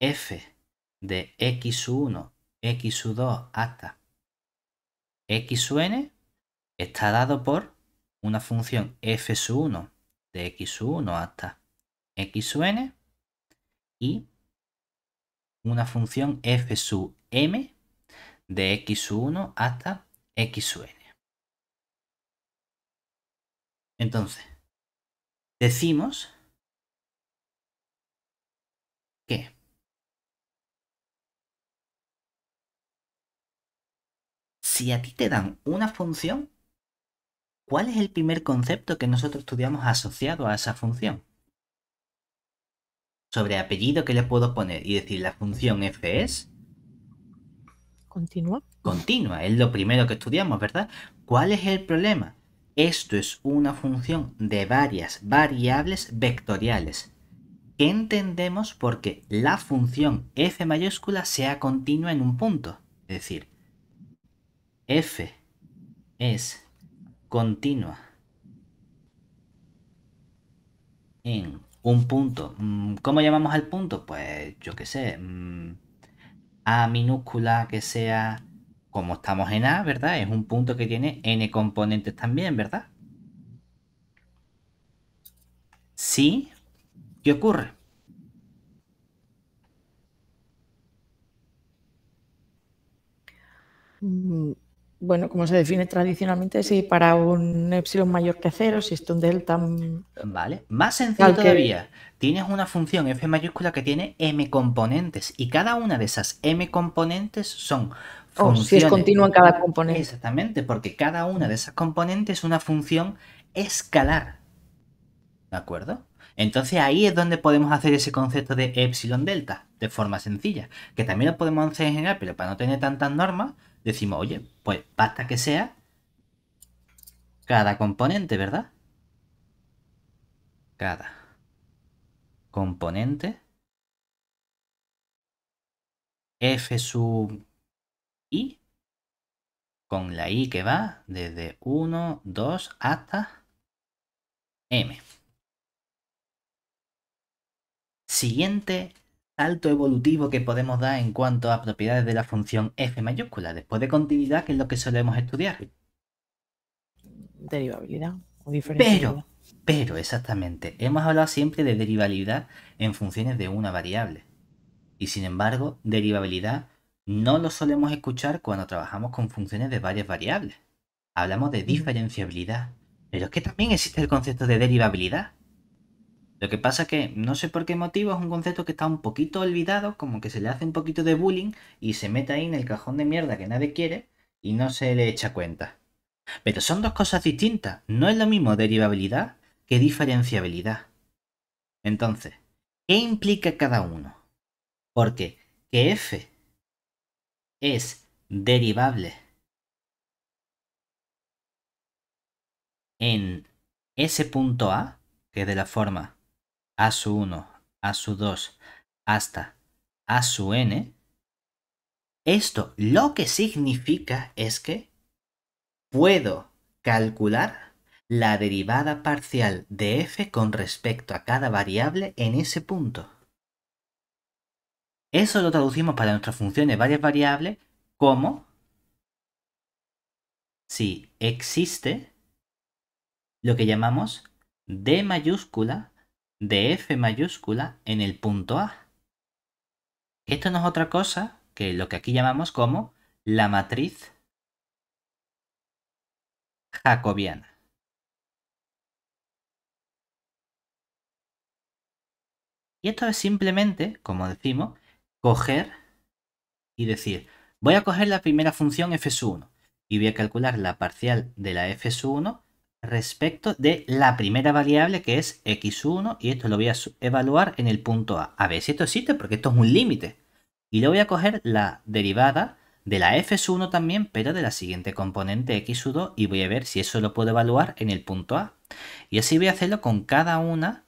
Speaker 1: f de x 1 x 2 hasta xn está dado por una función f 1 de x 1 hasta xn y una función f m de x 1 hasta xn. Entonces, decimos si a ti te dan una función, ¿cuál es el primer concepto que nosotros estudiamos asociado a esa función? Sobre apellido que le puedo poner y decir la función f es... Continua. Continua, es lo primero que estudiamos, ¿verdad? ¿Cuál es el problema? Esto es una función de varias variables vectoriales. ¿Qué entendemos porque la función f mayúscula sea continua en un punto? Es decir, F es continua en un punto. Mm, ¿Cómo llamamos al punto? Pues yo qué sé. Mm, A minúscula que sea como estamos en A, ¿verdad? Es un punto que tiene n componentes también, ¿verdad? Sí. ¿Qué ocurre? Mm, bueno, como se define tradicionalmente, si para un epsilon mayor que cero, si es un delta. Vale, más sencillo todavía. Tienes una función f mayúscula que tiene m componentes y cada una de esas m componentes son funciones. Oh, si es continua en cada componente. Exactamente, porque cada una de esas componentes es una función escalar. ¿De acuerdo? Entonces ahí es donde podemos hacer ese concepto de epsilon delta de forma sencilla, que también lo podemos hacer en general, pero para no tener tantas normas, decimos, oye, pues basta que sea cada componente, ¿verdad? Cada componente f sub i con la i que va desde 1, 2 hasta m. Siguiente salto evolutivo que podemos dar en cuanto a propiedades de la función f mayúscula, después de continuidad, que es lo que solemos estudiar. Derivabilidad o Pero, pero, exactamente, hemos hablado siempre de derivabilidad en funciones de una variable. Y sin embargo, derivabilidad no lo solemos escuchar cuando trabajamos con funciones de varias variables. Hablamos de diferenciabilidad. Pero es que también existe el concepto de derivabilidad. Lo que pasa que no sé por qué motivo es un concepto que está un poquito olvidado, como que se le hace un poquito de bullying y se mete ahí en el cajón de mierda que nadie quiere y no se le echa cuenta. Pero son dos cosas distintas, no es lo mismo derivabilidad que diferenciabilidad. Entonces, ¿qué implica cada uno? Porque que f es derivable en punto a, que es de la forma a su 1, a su 2, hasta a su n, esto lo que significa es que puedo calcular la derivada parcial de f con respecto a cada variable en ese punto. Eso lo traducimos para nuestra función de varias variables como si existe lo que llamamos D mayúscula de F mayúscula en el punto A. Esto no es otra cosa que lo que aquí llamamos como la matriz jacobiana. Y esto es simplemente, como decimos, coger y decir, voy a coger la primera función f1 y voy a calcular la parcial de la f1 respecto de la primera variable que es x1 y esto lo voy a evaluar en el punto A. A ver si esto existe porque esto es un límite. Y le voy a coger la derivada de la f1 también, pero de la siguiente componente x2 y voy a ver si eso lo puedo evaluar en el punto A. Y así voy a hacerlo con cada una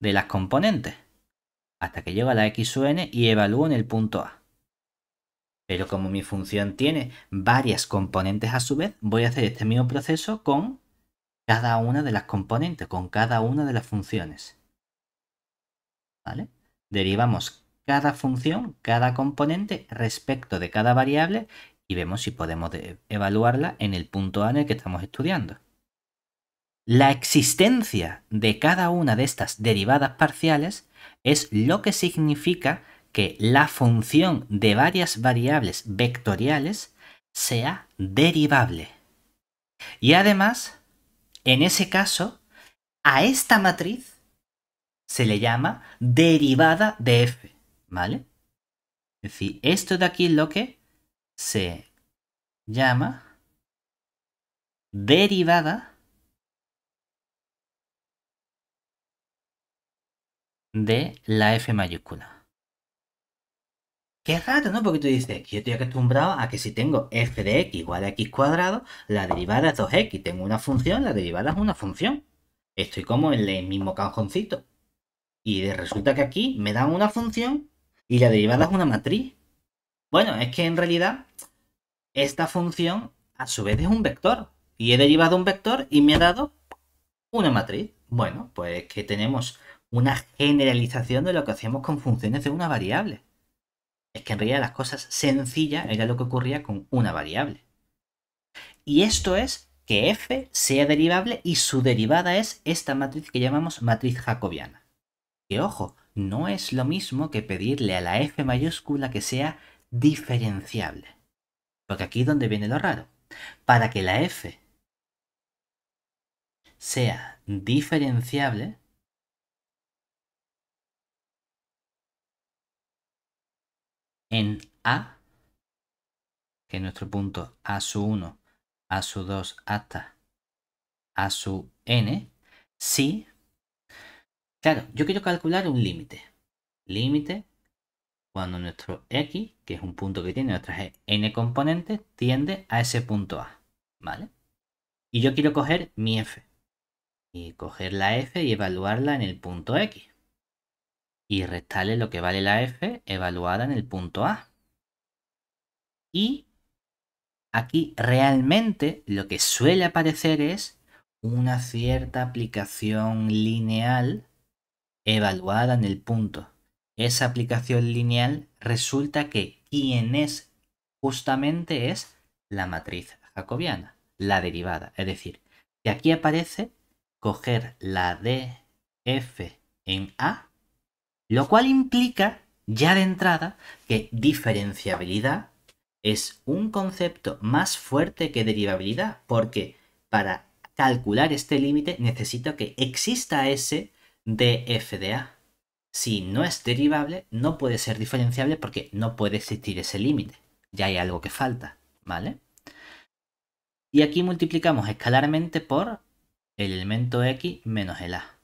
Speaker 1: de las componentes hasta que llego a la xn y evalúo en el punto A. Pero como mi función tiene varias componentes a su vez, voy a hacer este mismo proceso con cada una de las componentes, con cada una de las funciones. ¿Vale? Derivamos cada función, cada componente respecto de cada variable y vemos si podemos evaluarla en el punto A en el que estamos estudiando. La existencia de cada una de estas derivadas parciales es lo que significa que la función de varias variables vectoriales sea derivable. Y además en ese caso, a esta matriz se le llama derivada de f, ¿vale? Es decir, esto de aquí es lo que se llama derivada de la f mayúscula. Qué raro, ¿no? Porque tú dices, yo estoy acostumbrado a que si tengo f de x igual a x cuadrado, la derivada es 2x. Tengo una función, la derivada es una función. Estoy como en el mismo cajoncito. Y resulta que aquí me dan una función y la derivada es una matriz. Bueno, es que en realidad esta función a su vez es un vector. Y he derivado un vector y me ha dado una matriz. Bueno, pues que tenemos una generalización de lo que hacemos con funciones de una variable es que en realidad las cosas sencillas era lo que ocurría con una variable. Y esto es que f sea derivable y su derivada es esta matriz que llamamos matriz jacobiana. Que ojo, no es lo mismo que pedirle a la f mayúscula que sea diferenciable. Porque aquí es donde viene lo raro. Para que la f sea diferenciable, en A, que es nuestro punto A su 1, A su 2 hasta A su n, si, claro, yo quiero calcular un límite. Límite cuando nuestro x, que es un punto que tiene nuestras n componentes, tiende a ese punto A, ¿vale? Y yo quiero coger mi f. Y coger la f y evaluarla en el punto x y restale lo que vale la f evaluada en el punto A. Y aquí realmente lo que suele aparecer es una cierta aplicación lineal evaluada en el punto. Esa aplicación lineal resulta que quien es justamente es la matriz jacobiana, la derivada. Es decir, que aquí aparece coger la df en A lo cual implica, ya de entrada, que diferenciabilidad es un concepto más fuerte que derivabilidad, porque para calcular este límite necesito que exista ese de f de a. Si no es derivable, no puede ser diferenciable porque no puede existir ese límite. Ya hay algo que falta, ¿vale? Y aquí multiplicamos escalarmente por el elemento x menos el a.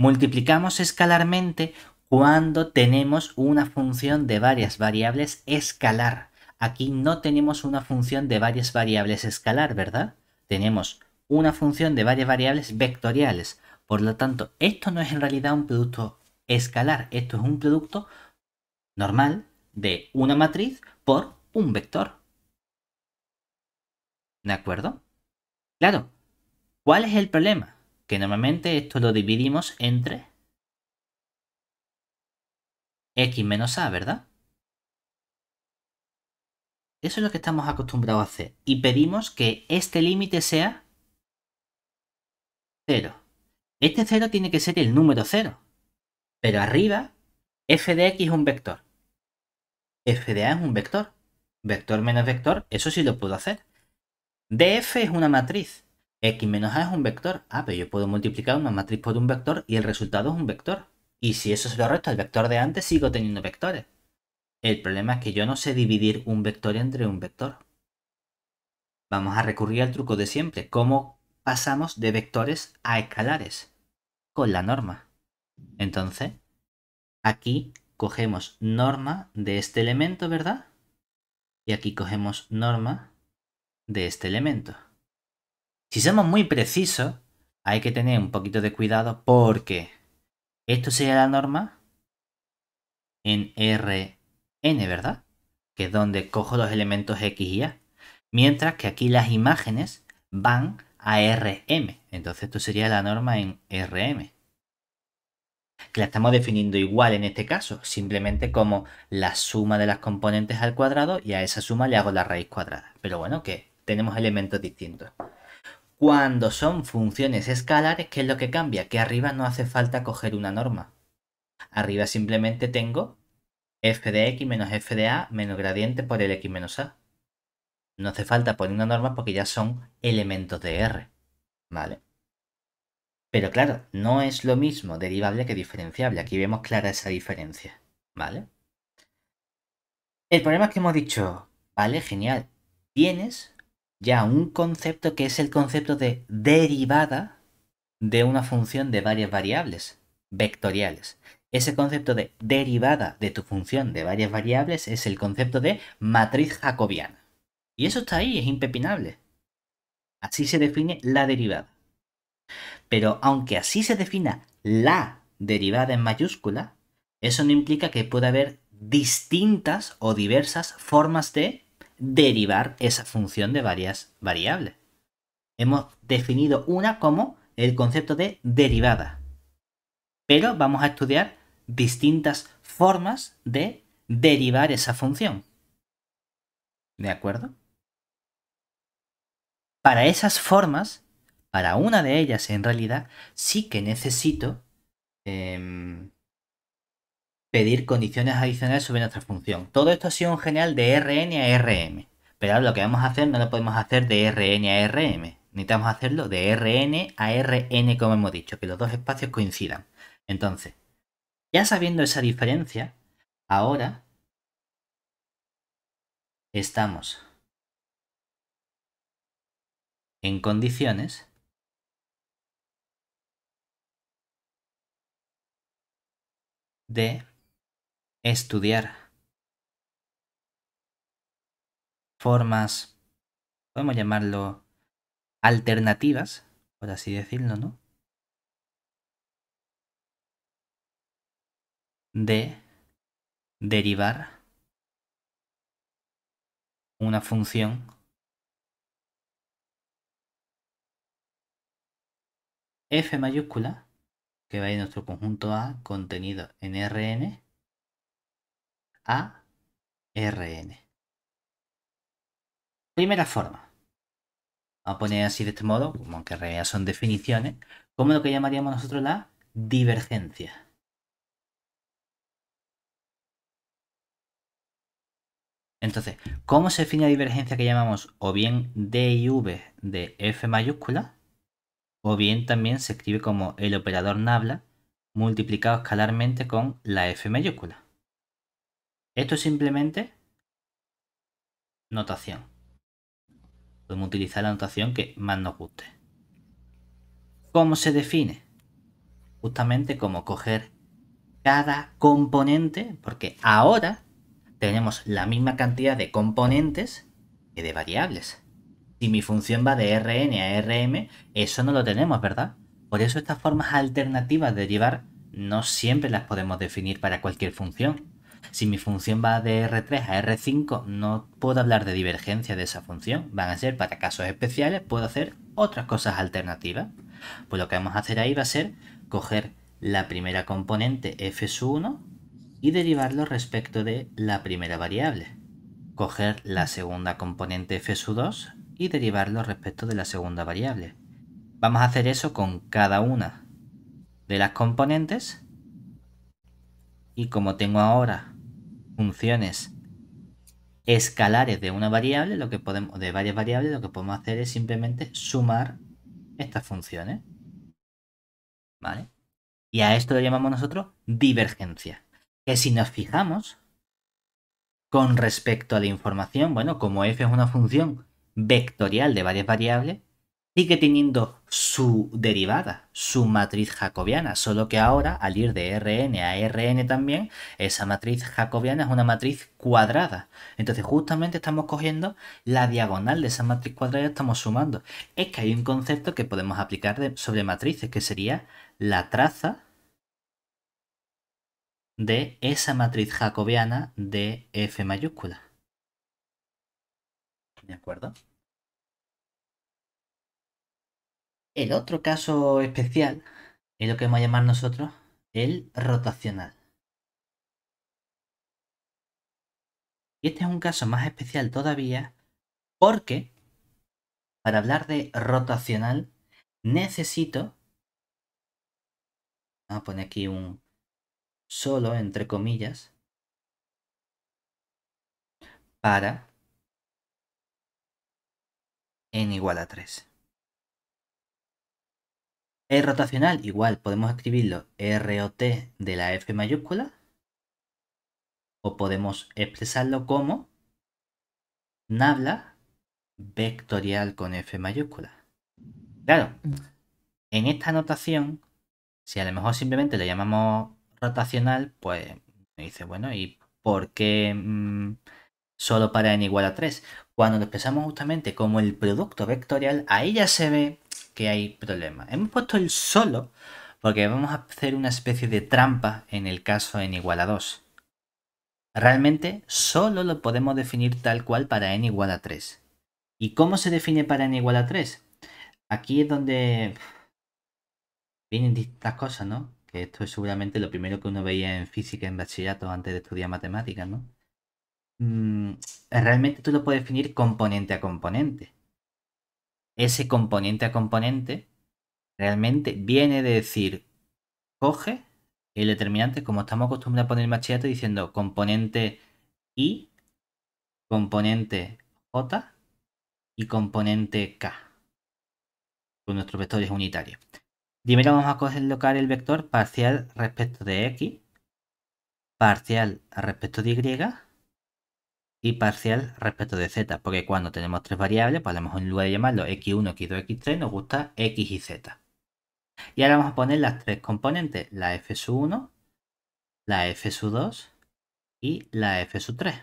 Speaker 1: Multiplicamos escalarmente cuando tenemos una función de varias variables escalar. Aquí no tenemos una función de varias variables escalar, ¿verdad? Tenemos una función de varias variables vectoriales. Por lo tanto, esto no es en realidad un producto escalar, esto es un producto normal de una matriz por un vector. ¿De acuerdo? Claro, ¿cuál es el problema? que normalmente esto lo dividimos entre x menos a, ¿verdad? Eso es lo que estamos acostumbrados a hacer. Y pedimos que este límite sea 0. Este 0 tiene que ser el número 0. Pero arriba, f de x es un vector. f de a es un vector. Vector menos vector, eso sí lo puedo hacer. df es una matriz. X menos A es un vector. Ah, pero yo puedo multiplicar una matriz por un vector y el resultado es un vector. Y si eso es lo resto al vector de antes, sigo teniendo vectores. El problema es que yo no sé dividir un vector entre un vector. Vamos a recurrir al truco de siempre. ¿Cómo pasamos de vectores a escalares? Con la norma. Entonces, aquí cogemos norma de este elemento, ¿verdad? Y aquí cogemos norma de este elemento. Si somos muy precisos, hay que tener un poquito de cuidado porque esto sería la norma en Rn, ¿verdad? Que es donde cojo los elementos X y A. Mientras que aquí las imágenes van a Rm. Entonces esto sería la norma en Rm. Que la estamos definiendo igual en este caso, simplemente como la suma de las componentes al cuadrado y a esa suma le hago la raíz cuadrada. Pero bueno, que tenemos elementos distintos. Cuando son funciones escalares, ¿qué es lo que cambia? Que arriba no hace falta coger una norma. Arriba simplemente tengo f de x menos f de a menos gradiente por el x menos a. No hace falta poner una norma porque ya son elementos de R. ¿Vale? Pero claro, no es lo mismo derivable que diferenciable. Aquí vemos clara esa diferencia. ¿Vale? El problema es que hemos dicho, vale, genial, tienes ya un concepto que es el concepto de derivada de una función de varias variables vectoriales. Ese concepto de derivada de tu función de varias variables es el concepto de matriz jacobiana. Y eso está ahí, es impepinable. Así se define la derivada. Pero aunque así se defina la derivada en mayúscula, eso no implica que pueda haber distintas o diversas formas de derivar esa función de varias variables. Hemos definido una como el concepto de derivada. Pero vamos a estudiar distintas formas de derivar esa función. ¿De acuerdo? Para esas formas, para una de ellas en realidad, sí que necesito em, pedir condiciones adicionales sobre nuestra función. Todo esto ha sido un genial de Rn a Rm. Pero ahora lo que vamos a hacer no lo podemos hacer de Rn a Rm. Necesitamos hacerlo de Rn a Rn, como hemos dicho, que los dos espacios coincidan. Entonces, ya sabiendo esa diferencia, ahora estamos en condiciones de estudiar. Formas, podemos llamarlo alternativas, por así decirlo, ¿no? De derivar una función f mayúscula, que va en nuestro conjunto A contenido en Rn, a rn. Primera forma. Vamos a poner así de este modo, como que en realidad son definiciones, como lo que llamaríamos nosotros la divergencia. Entonces, ¿cómo se define la divergencia que llamamos o bien D y V de F mayúscula? O bien también se escribe como el operador nabla multiplicado escalarmente con la F mayúscula. Esto es simplemente notación. Podemos utilizar la notación que más nos guste. ¿Cómo se define? Justamente como coger cada componente, porque ahora tenemos la misma cantidad de componentes que de variables. Si mi función va de rn a rm, eso no lo tenemos, ¿verdad? Por eso estas formas alternativas de llevar no siempre las podemos definir para cualquier función si mi función va de R3 a R5, no puedo hablar de divergencia de esa función. Van a ser para casos especiales, puedo hacer otras cosas alternativas. Pues lo que vamos a hacer ahí va a ser coger la primera componente f1 y derivarlo respecto de la primera variable. Coger la segunda componente f2 y derivarlo respecto de la segunda variable. Vamos a hacer eso con cada una de las componentes. Y como tengo ahora funciones escalares de una variable, lo que podemos, de varias variables, lo que podemos hacer es simplemente sumar estas funciones. ¿Vale? Y a esto lo llamamos nosotros divergencia. Que si nos fijamos con respecto a la información, bueno, como f es una función vectorial de varias variables, sigue teniendo su derivada, su matriz jacobiana, solo que ahora, al ir de Rn a Rn también, esa matriz jacobiana es una matriz cuadrada. Entonces justamente estamos cogiendo la diagonal de esa matriz cuadrada y estamos sumando. Es que hay un concepto que podemos aplicar sobre matrices, que sería la traza de esa matriz jacobiana de F mayúscula. ¿De acuerdo? El otro caso especial es lo que vamos a llamar nosotros el rotacional. Y este es un caso más especial todavía porque para hablar de rotacional necesito... Vamos a poner aquí un solo entre comillas para n igual a 3. Es rotacional, igual, podemos escribirlo ROT de la F mayúscula. O podemos expresarlo como nabla vectorial con F mayúscula. Claro, mm. en esta notación, si a lo mejor simplemente lo llamamos rotacional, pues me dice, bueno, ¿y por qué mm, solo para n igual a 3? Cuando lo expresamos justamente como el producto vectorial, ahí ya se ve que hay problemas. Hemos puesto el solo porque vamos a hacer una especie de trampa en el caso n igual a 2. Realmente solo lo podemos definir tal cual para n igual a 3. ¿Y cómo se define para n igual a 3? Aquí es donde vienen distintas cosas, ¿no? Que esto es seguramente lo primero que uno veía en física, en bachillerato, antes de estudiar matemáticas, ¿no? Mm, realmente tú lo puedes definir componente a componente ese componente a componente realmente viene de decir, coge el determinante, como estamos acostumbrados a poner el diciendo componente i, componente j y componente k. con nuestros vectores unitarios. Primero vamos a colocar el vector parcial respecto de x, parcial respecto de y y parcial respecto de z, porque cuando tenemos tres variables, pues a lo mejor en lugar de llamarlo x1, x2, x3, nos gusta x y z. Y ahora vamos a poner las tres componentes, la f 1, la f 2 y la f 3.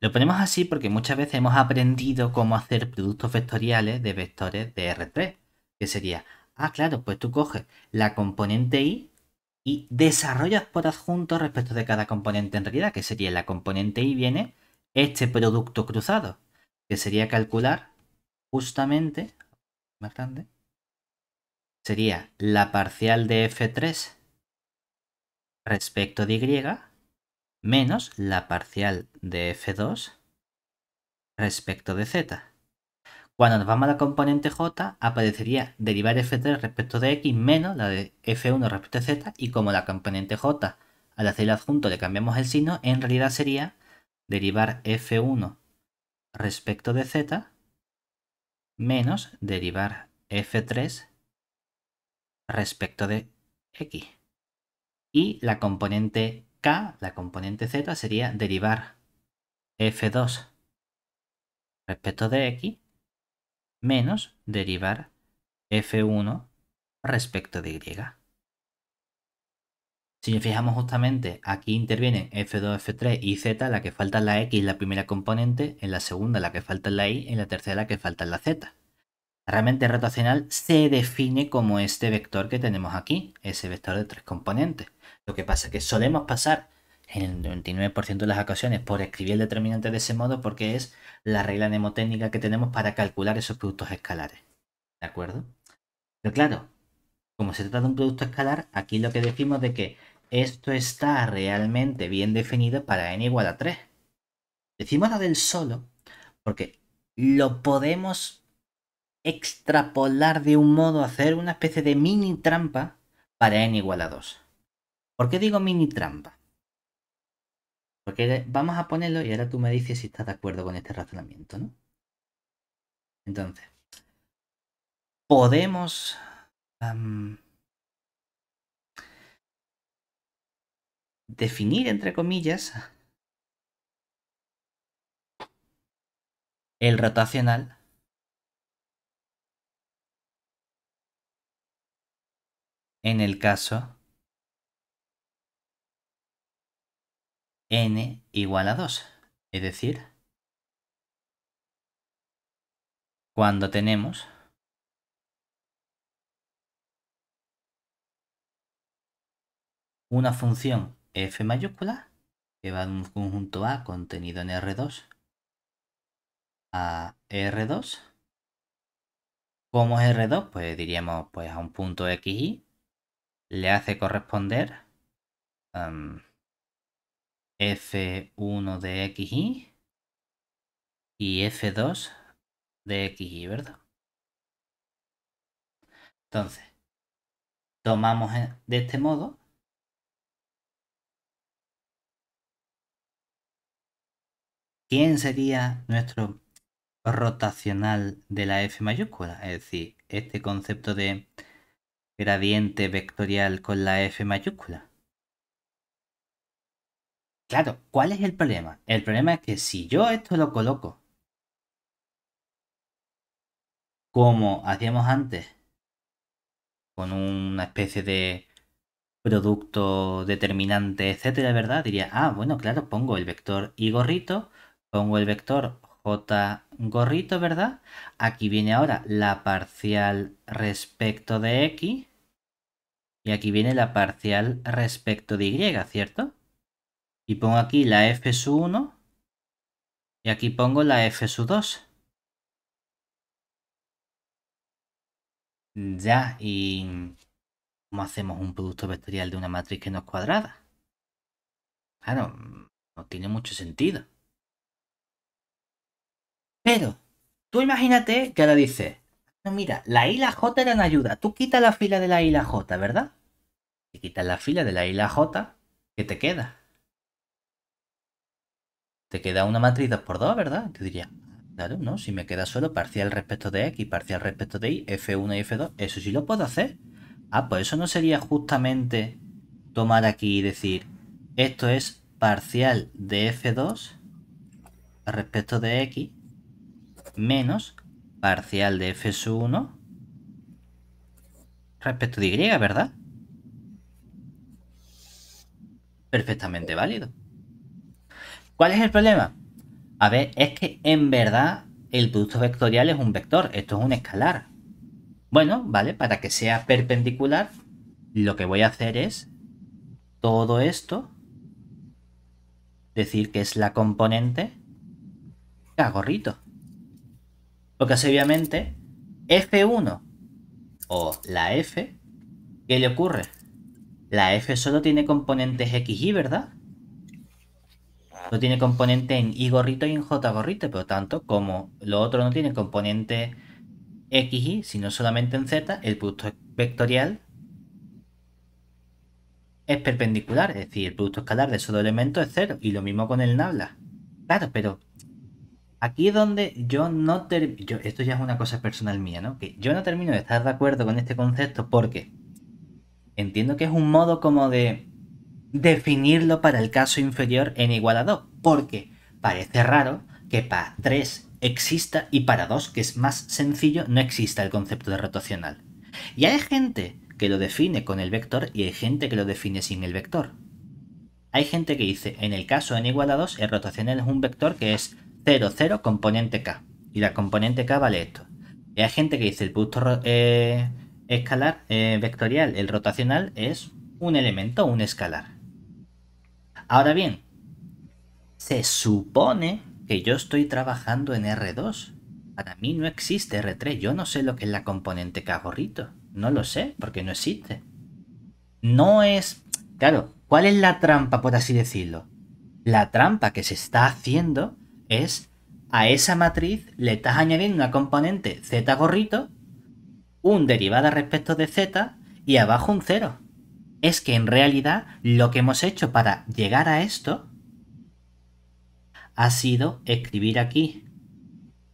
Speaker 1: Lo ponemos así porque muchas veces hemos aprendido cómo hacer productos vectoriales de vectores de R3, que sería, ah, claro, pues tú coges la componente y, y desarrollas por adjunto respecto de cada componente en realidad, que sería la componente y viene este producto cruzado, que sería calcular justamente, más grande, sería la parcial de F3 respecto de Y menos la parcial de F2 respecto de Z. Cuando nos vamos a la componente j, aparecería derivar f3 respecto de x menos la de f1 respecto de z, y como la componente j, al hacer el adjunto le cambiamos el signo, en realidad sería derivar f1 respecto de z menos derivar f3 respecto de x. Y la componente k, la componente z, sería derivar f2 respecto de x menos derivar f1 respecto de y. Si nos fijamos justamente, aquí intervienen f2, f3 y z, la que falta la x la primera componente, en la segunda la que falta la y, en la tercera la que falta en la z. Realmente rotacional se define como este vector que tenemos aquí, ese vector de tres componentes. Lo que pasa es que solemos pasar en el 99% de las ocasiones por escribir el determinante de ese modo porque es la regla mnemotécnica que tenemos para calcular esos productos escalares. ¿De acuerdo? Pero claro, como se trata de un producto escalar, aquí lo que decimos de que esto está realmente bien definido para n igual a 3. Decimos lo del solo porque lo podemos extrapolar de un modo, hacer una especie de mini trampa para n igual a 2. ¿Por qué digo mini trampa? Porque vamos a ponerlo y ahora tú me dices si estás de acuerdo con este razonamiento, ¿no? Entonces, podemos... definir, entre comillas, el rotacional en el caso n igual a 2. Es decir, cuando tenemos una función f mayúscula que va de un conjunto A contenido en R2 a R2. ¿Cómo es R2? Pues diríamos pues a un punto y le hace corresponder em, f1 de xy y f2 de xy, ¿verdad? Entonces, tomamos e, de este modo ¿Quién sería nuestro rotacional de la F mayúscula? Es decir, este concepto de gradiente vectorial con la F mayúscula. Claro, ¿cuál es el problema? El problema es que si yo esto lo coloco como hacíamos antes, con una especie de producto determinante, etcétera, ¿verdad? Diría, ah, bueno, claro, pongo el vector y gorrito, pongo el vector j gorrito, ¿verdad? Aquí viene ahora la parcial respecto de x y aquí viene la parcial respecto de y, ¿cierto? Y pongo aquí la F 1 y aquí pongo la F 2. Ya, y ¿cómo hacemos un producto vectorial de una matriz que no es cuadrada? Claro, no tiene mucho sentido. Pero, tú imagínate que ahora dices, ah, mira, la I y la J eran ayuda, tú quitas la fila de la I la J, ¿verdad? Si quitas la fila de la I la J, ¿qué te queda? te queda una matriz 2 por 2, ¿verdad? Te diría, claro, ¿no? Si me queda solo parcial respecto de x, parcial respecto de y, f1 y f2, eso sí lo puedo hacer. Ah, pues eso no sería justamente tomar aquí y decir, esto es parcial de f2 respecto de x menos parcial de f1 respecto de y, ¿verdad? Perfectamente válido. ¿Cuál es el problema? A ver, es que en verdad el producto vectorial es un vector, esto es un escalar. Bueno, ¿vale? Para que sea perpendicular, lo que voy a hacer es todo esto, decir que es la componente gorrito! Porque obviamente F1 o la F, ¿qué le ocurre? La F solo tiene componentes X y, ¿verdad? no tiene componente en I gorrito y en J gorrito, lo tanto como lo otro no tiene componente x y, sino solamente en Z, el producto vectorial es perpendicular, es decir, el producto escalar de solo dos elementos es cero, y lo mismo con el nabla. Claro, pero aquí es donde yo no termino, esto ya es una cosa personal mía, ¿no? Que yo no termino de estar de acuerdo con este concepto porque entiendo que es un modo como de definirlo para el caso inferior en igual a 2, porque parece raro que para 3 exista y para 2, que es más sencillo, no exista el concepto de rotacional. Y hay gente que lo define con el vector y hay gente que lo define sin el vector. Hay gente que dice, en el caso n igual a 2, el rotacional es un vector que es 0, 0, componente k. Y la componente k vale esto. Y hay gente que dice, el punto eh, escalar eh, vectorial, el rotacional, es un elemento, un escalar. Ahora bien, se supone que yo estoy trabajando en R2. Para mí no existe R3. Yo no sé lo que es la componente gorrito. No lo sé, porque no existe. No es... Claro, ¿cuál es la trampa, por así decirlo? La trampa que se está haciendo es a esa matriz le estás añadiendo una componente Z gorrito, un derivada respecto de Z y abajo un cero es que en realidad lo que hemos hecho para llegar a esto ha sido escribir aquí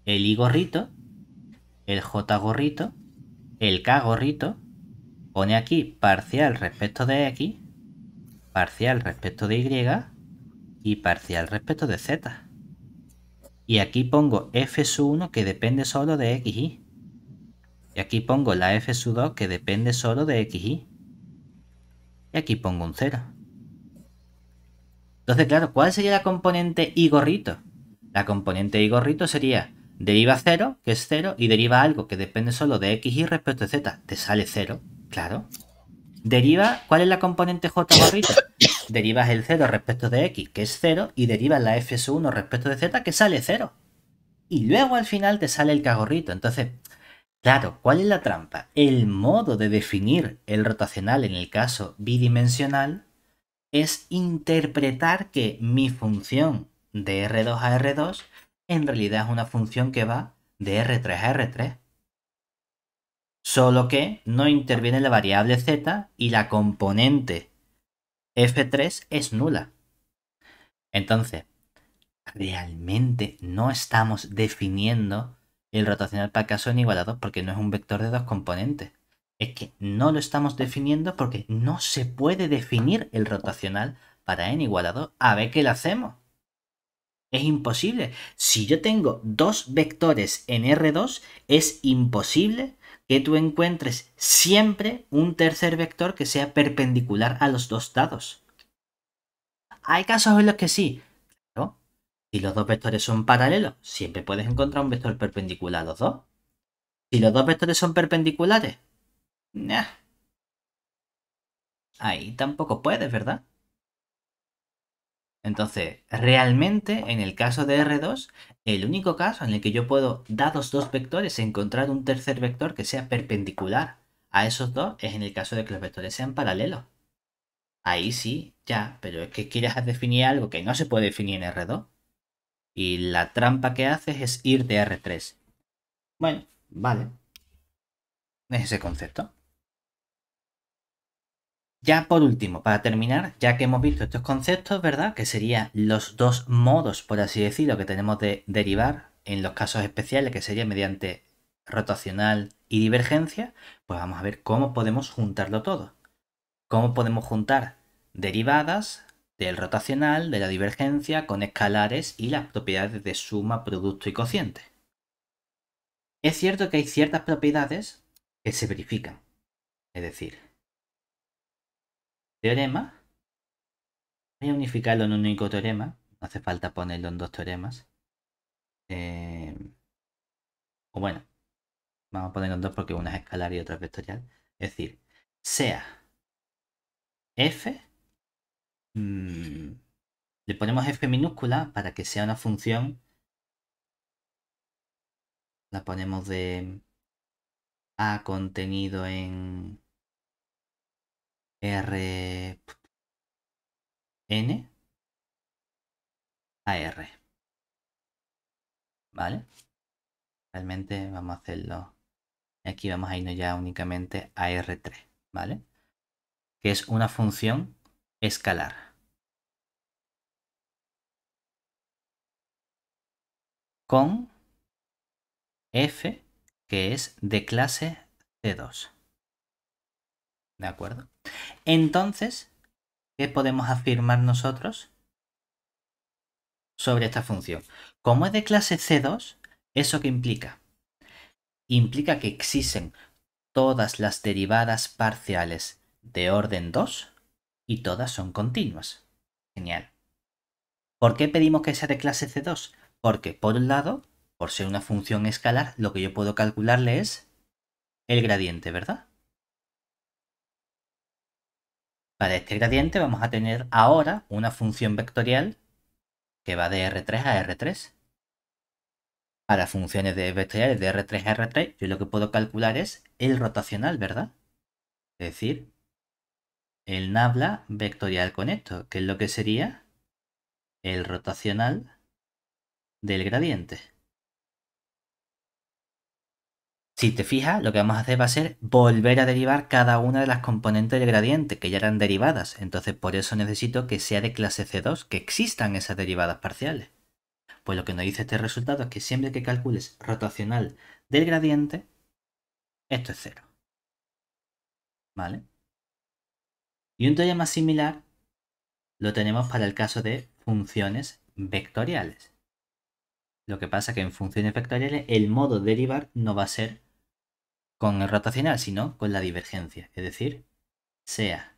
Speaker 1: el i gorrito, el j gorrito, el k gorrito, pone aquí parcial respecto de x, parcial respecto de y y parcial respecto de z. Y aquí pongo f 1 que depende solo de x Y aquí pongo la f sub 2 que depende solo de xy. Y aquí pongo un 0. Entonces, claro, ¿cuál sería la componente y gorrito? La componente y gorrito sería deriva 0, que es 0, y deriva algo que depende solo de x y respecto de z. Te sale 0, claro. Deriva, ¿cuál es la componente j gorrito? Derivas el 0 respecto de x, que es 0, y derivas la f1 respecto de z, que sale 0. Y luego al final te sale el cagorrito. Entonces, Claro, ¿cuál es la trampa? El modo de definir el rotacional en el caso bidimensional es interpretar que mi función de R2 a R2 en realidad es una función que va de R3 a R3. Solo que no interviene la variable z y la componente f3 es nula. Entonces, realmente no estamos definiendo el rotacional para igual a 2, porque no es un vector de dos componentes. Es que no lo estamos definiendo porque no se puede definir el rotacional para n igual a 2. A ver qué le hacemos. Es imposible. Si yo tengo dos vectores en R2, es imposible que tú encuentres siempre un tercer vector que sea perpendicular a los dos dados. Hay casos en los que sí, si los dos vectores son paralelos, siempre puedes encontrar un vector perpendicular a los dos. Si los dos vectores son perpendiculares, Ahí tampoco puedes, ¿verdad? Entonces, realmente, en el caso de R2, el único caso en el que yo puedo, dados dos vectores, encontrar un tercer vector que sea perpendicular a esos dos es en el caso de que los vectores sean paralelos. Ahí sí, ya, pero es que quieres definir algo que no se puede definir en R2. Y la trampa que haces es ir de R3. Bueno, vale. Es ese concepto. Ya por último, para terminar, ya que hemos visto estos conceptos, ¿verdad? Que serían los dos modos, por así decirlo, que tenemos de derivar en los casos especiales, que sería mediante rotacional y divergencia, pues vamos a ver cómo podemos juntarlo todo. Cómo podemos juntar derivadas del rotacional, de la divergencia, con escalares y las propiedades de suma, producto y cociente. Es cierto que hay ciertas propiedades que se verifican, es decir, teorema, voy a unificarlo en un único teorema, no hace falta ponerlo en dos teoremas, eh, o bueno, vamos a ponerlo en dos porque una es escalar y otra es vectorial, es decir, sea f Mm. Le ponemos F minúscula para que sea una función. La ponemos de A contenido en R N a R. ¿Vale? Realmente vamos a hacerlo. Aquí vamos a irnos ya únicamente a R3, ¿vale? Que es una función escalar. con f que es de clase C2. ¿De acuerdo? Entonces, ¿qué podemos afirmar nosotros sobre esta función? Como es de clase C2, ¿eso qué implica? Implica que existen todas las derivadas parciales de orden 2 y todas son continuas. Genial. ¿Por qué pedimos que sea de clase C2? Porque por un lado, por ser una función escalar, lo que yo puedo calcularle es el gradiente, ¿verdad? Para este gradiente vamos a tener ahora una función vectorial que va de R3 a R3. Para funciones de vectoriales de R3 a R3, yo lo que puedo calcular es el rotacional, ¿verdad? Es decir, el nabla vectorial con esto, que es lo que sería el rotacional del gradiente. Si te fijas, lo que vamos a hacer va a ser volver a derivar cada una de las componentes del gradiente, que ya eran derivadas. Entonces, por eso necesito que sea de clase C2, que existan esas derivadas parciales. Pues lo que nos dice este resultado es que siempre que calcules rotacional del gradiente, esto es cero. ¿Vale? Y un teorema similar lo tenemos para el caso de funciones vectoriales. Lo que pasa es que en funciones vectoriales el modo de derivar no va a ser con el rotacional, sino con la divergencia. Es decir, sea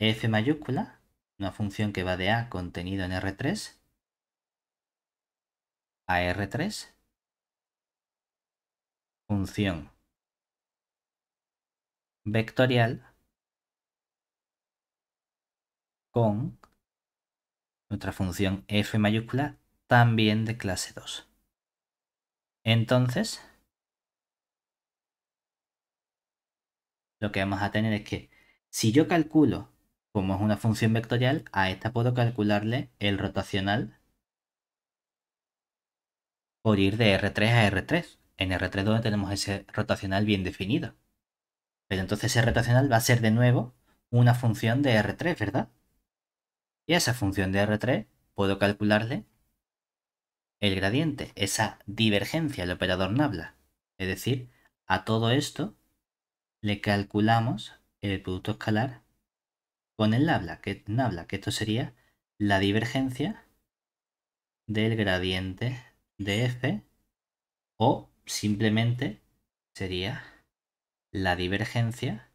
Speaker 1: f mayúscula, una función que va de A contenido en R3 a R3, función vectorial con nuestra función f mayúscula también de clase 2. Entonces, lo que vamos a tener es que si yo calculo, como es una función vectorial, a esta puedo calcularle el rotacional por ir de R3 a R3. En R3 donde tenemos ese rotacional bien definido. Pero entonces ese rotacional va a ser de nuevo una función de R3, ¿verdad? Y a esa función de R3 puedo calcularle el gradiente, esa divergencia el operador Nabla. Es decir, a todo esto le calculamos el producto escalar con el Nabla, que, Nabla, esto sería la divergencia del gradiente de f o simplemente sería la divergencia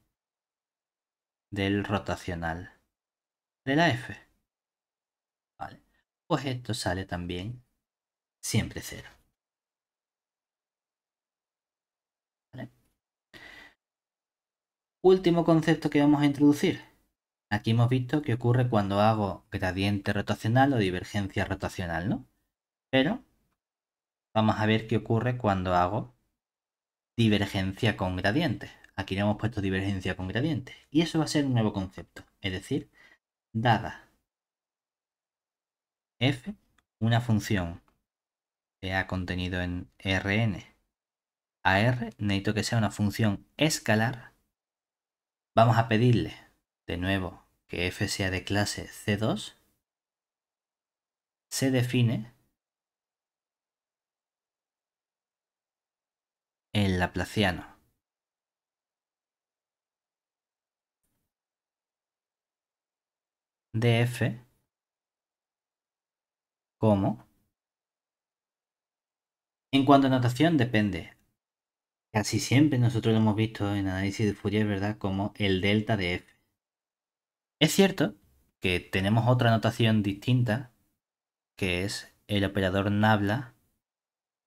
Speaker 1: del rotacional de la f. Pues esto sale también siempre cero. Último concepto que vamos a introducir. Aquí hemos visto qué ocurre cuando hago gradiente rotacional o divergencia rotacional, ¿no? Pero vamos a ver qué ocurre cuando hago divergencia con gradiente. Aquí le hemos puesto divergencia con gradiente. Y eso va a ser un nuevo concepto. Es decir, dada f, una función ha contenido en Rn. A R necesito que sea una función escalar. Vamos a pedirle de nuevo que f sea de clase C2. Se define el laplaciano. de f como en cuanto a notación, depende. Casi siempre nosotros lo hemos visto en análisis de Fourier, ¿verdad? Como el delta de f. Es cierto que tenemos otra notación distinta, que es el operador nabla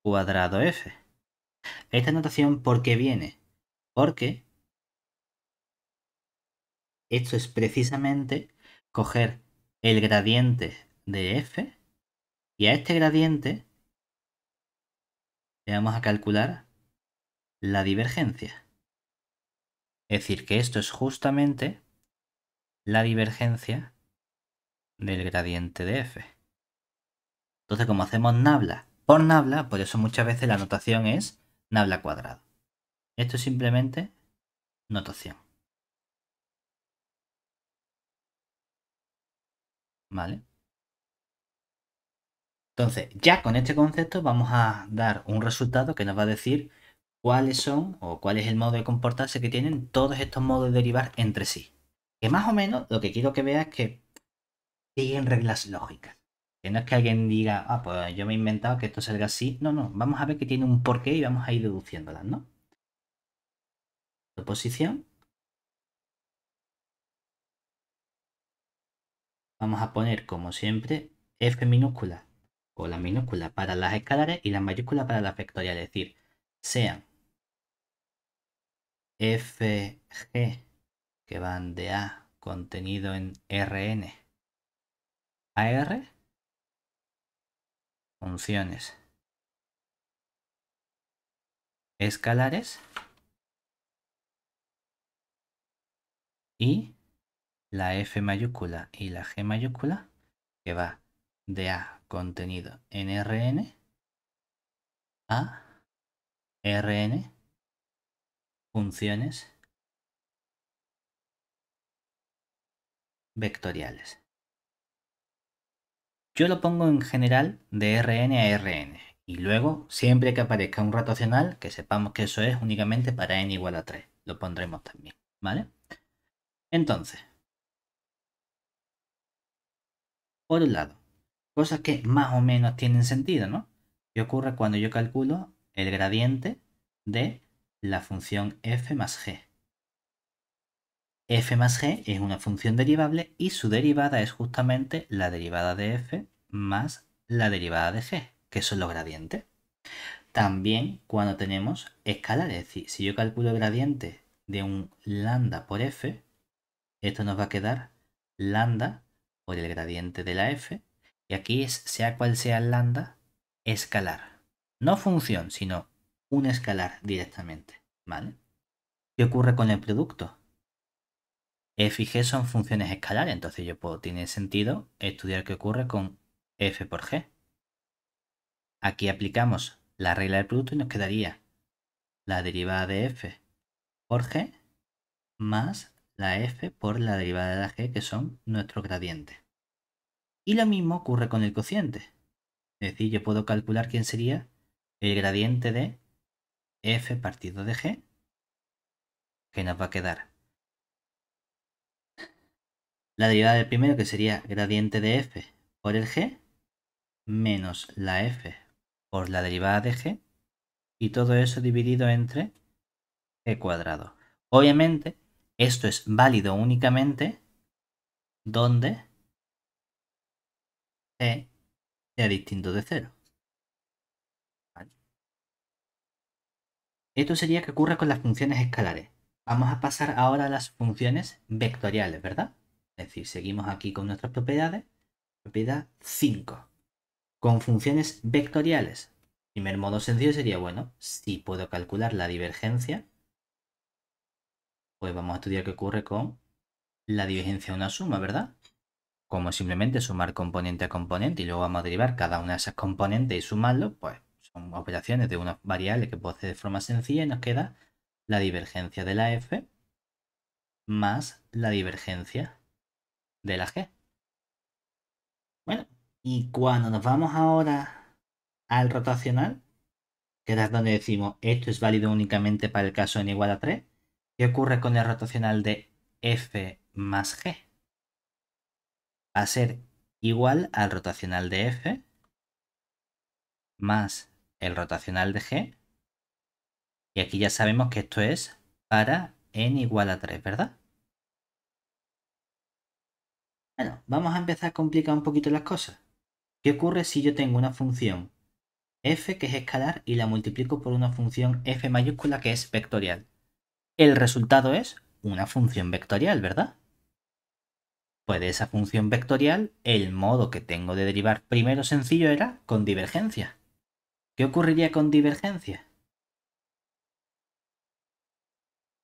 Speaker 1: cuadrado f. Esta notación, ¿por qué viene? Porque esto es precisamente coger el gradiente de f y a este gradiente le vamos a calcular la divergencia. Es decir, que esto es justamente la divergencia del gradiente de f. Entonces, como hacemos nabla por nabla, por eso muchas veces la notación es nabla cuadrado. Esto es simplemente notación. ¿Vale? Entonces, ya con este concepto vamos a dar un resultado que nos va a decir cuáles son o cuál es el modo de comportarse que tienen todos estos modos de derivar entre sí. Que más o menos lo que quiero que veas es que siguen reglas lógicas. Que no es que alguien diga, ah, pues yo me he inventado que esto salga así. No, no, vamos a ver que tiene un porqué y vamos a ir deduciéndolas, ¿no? Posición. Vamos a poner, como siempre, F minúscula con la minúscula para las escalares y la mayúscula para las vectoriales, es decir, sean FG que van de A contenido en RN a R funciones escalares y la F mayúscula y la G mayúscula que va de A contenido en RN a rn funciones vectoriales. Yo lo pongo en general de rn a rn y luego siempre que aparezca un rotacional que sepamos que eso es únicamente para n igual a 3. Lo pondremos también, ¿vale? Entonces, por un lado, Cosas que más o menos tienen sentido, ¿no? ¿Qué ocurre cuando yo calculo el gradiente de la función f más g? f más g es una función derivable y su derivada es justamente la derivada de f más la derivada de g, que son los gradientes. También cuando tenemos escalar, es decir, si yo calculo el gradiente de un lambda por f, esto nos va a quedar lambda por el gradiente de la f y aquí es, sea cual sea el lambda, escalar. No función, sino un escalar directamente, ¿vale? ¿Qué ocurre con el producto? f y g son funciones escalares, entonces yo puedo, tiene sentido estudiar qué ocurre con f por g. Aquí aplicamos la regla del producto y nos quedaría la derivada de f por g más la f por la derivada de la g, que son nuestros gradientes. Y lo mismo ocurre con el cociente. Es decir, yo puedo calcular quién sería el gradiente de f partido de g, que nos va a quedar la derivada del primero, que sería gradiente de f por el g, menos la f por la derivada de g, y todo eso dividido entre g cuadrado. Obviamente, esto es válido únicamente donde e sea distinto de 0. Esto sería que ocurre con las funciones escalares. Vamos a pasar ahora a las funciones vectoriales, ¿verdad? Es decir, seguimos aquí con nuestras propiedades. Propiedad 5. Con funciones vectoriales. Primer modo sencillo sería, bueno, si puedo calcular la divergencia, pues vamos a estudiar qué ocurre con la divergencia de una suma, ¿verdad? como simplemente sumar componente a componente y luego vamos a derivar cada una de esas componentes y sumarlo, pues son operaciones de una variable que puedo hacer de forma sencilla y nos queda la divergencia de la f más la divergencia de la g. Bueno, y cuando nos vamos ahora al rotacional, que es donde decimos esto es válido únicamente para el caso n igual a 3, ¿qué ocurre con el rotacional de f más g? va a ser igual al rotacional de f más el rotacional de g. Y aquí ya sabemos que esto es para n igual a 3, ¿verdad? Bueno, vamos a empezar a complicar un poquito las cosas. ¿Qué ocurre si yo tengo una función f que es escalar y la multiplico por una función f mayúscula que es vectorial? El resultado es una función vectorial, ¿verdad? Pues de esa función vectorial, el modo que tengo de derivar primero sencillo era con divergencia. ¿Qué ocurriría con divergencia?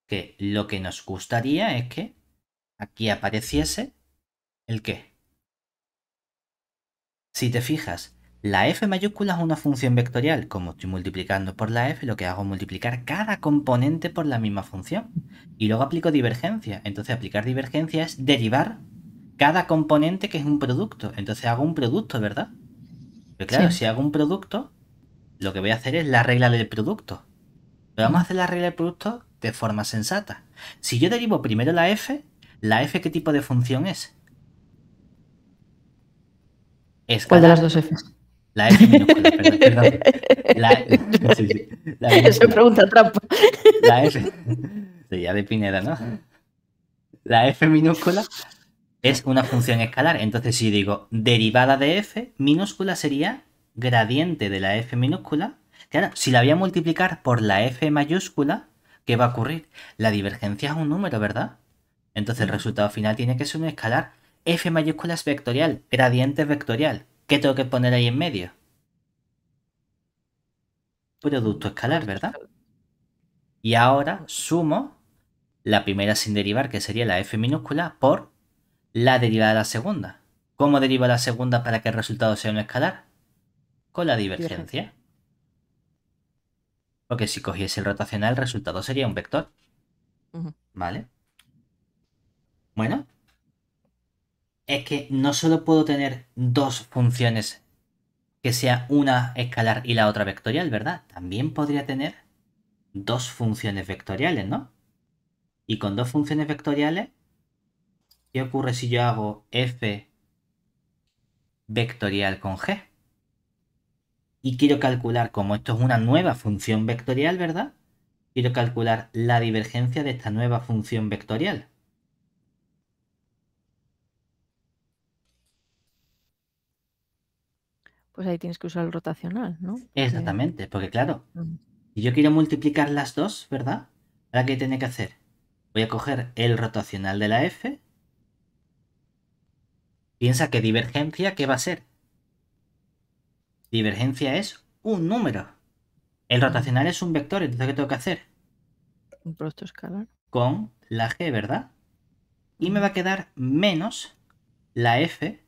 Speaker 1: Que lo que nos gustaría es que aquí apareciese el qué. Si te fijas, la f mayúscula es una función vectorial. Como estoy multiplicando por la f, lo que hago es multiplicar cada componente por la misma función. Y luego aplico divergencia. Entonces aplicar divergencia es derivar cada componente que es un producto. Entonces hago un producto, ¿verdad? Pero claro, si hago un producto, lo que voy a hacer es la regla del producto. Pero vamos a hacer la regla del producto de forma sensata. Si yo derivo primero la f, ¿la f qué tipo de función es? ¿Cuál de las dos f? La F minúscula, perdón, La, sí, pregunta La F. de Pineda, ¿no? La F minúscula es una función escalar. Entonces, si digo derivada de f minúscula sería gradiente de la f minúscula. Claro, si la voy a multiplicar por la f mayúscula, ¿qué va a ocurrir? La divergencia es un número, ¿verdad? Entonces el resultado final tiene que ser un escalar. f mayúscula es vectorial, gradiente vectorial. ¿Qué tengo que poner ahí en medio? Producto escalar, ¿verdad? Y ahora sumo la primera sin derivar, que sería la f minúscula, por la derivada de la segunda. ¿Cómo deriva la segunda para que el resultado sea un escalar? Con la divergencia. Porque si cogiese el rotacional, el resultado sería un vector. ¿Vale? Bueno. Es que no solo puedo tener dos funciones que sea una escalar y la otra vectorial, ¿verdad? También podría tener dos funciones vectoriales, ¿no? Y con dos funciones vectoriales ¿Qué ocurre si yo hago f vectorial con g? Y quiero calcular, como esto es una nueva función vectorial, ¿verdad? Quiero calcular la divergencia de esta nueva función vectorial. Pues ahí tienes que usar el rotacional, ¿no? Exactamente, porque claro, mm. si yo quiero multiplicar las dos, ¿verdad? ¿Ahora qué tiene que hacer? Voy a coger el rotacional de la f Piensa que divergencia, ¿qué va a ser? Divergencia es un número. El rotacional es un vector, entonces ¿qué tengo que hacer? Un producto escalar. Con la G, ¿verdad? Y me va a quedar menos la F,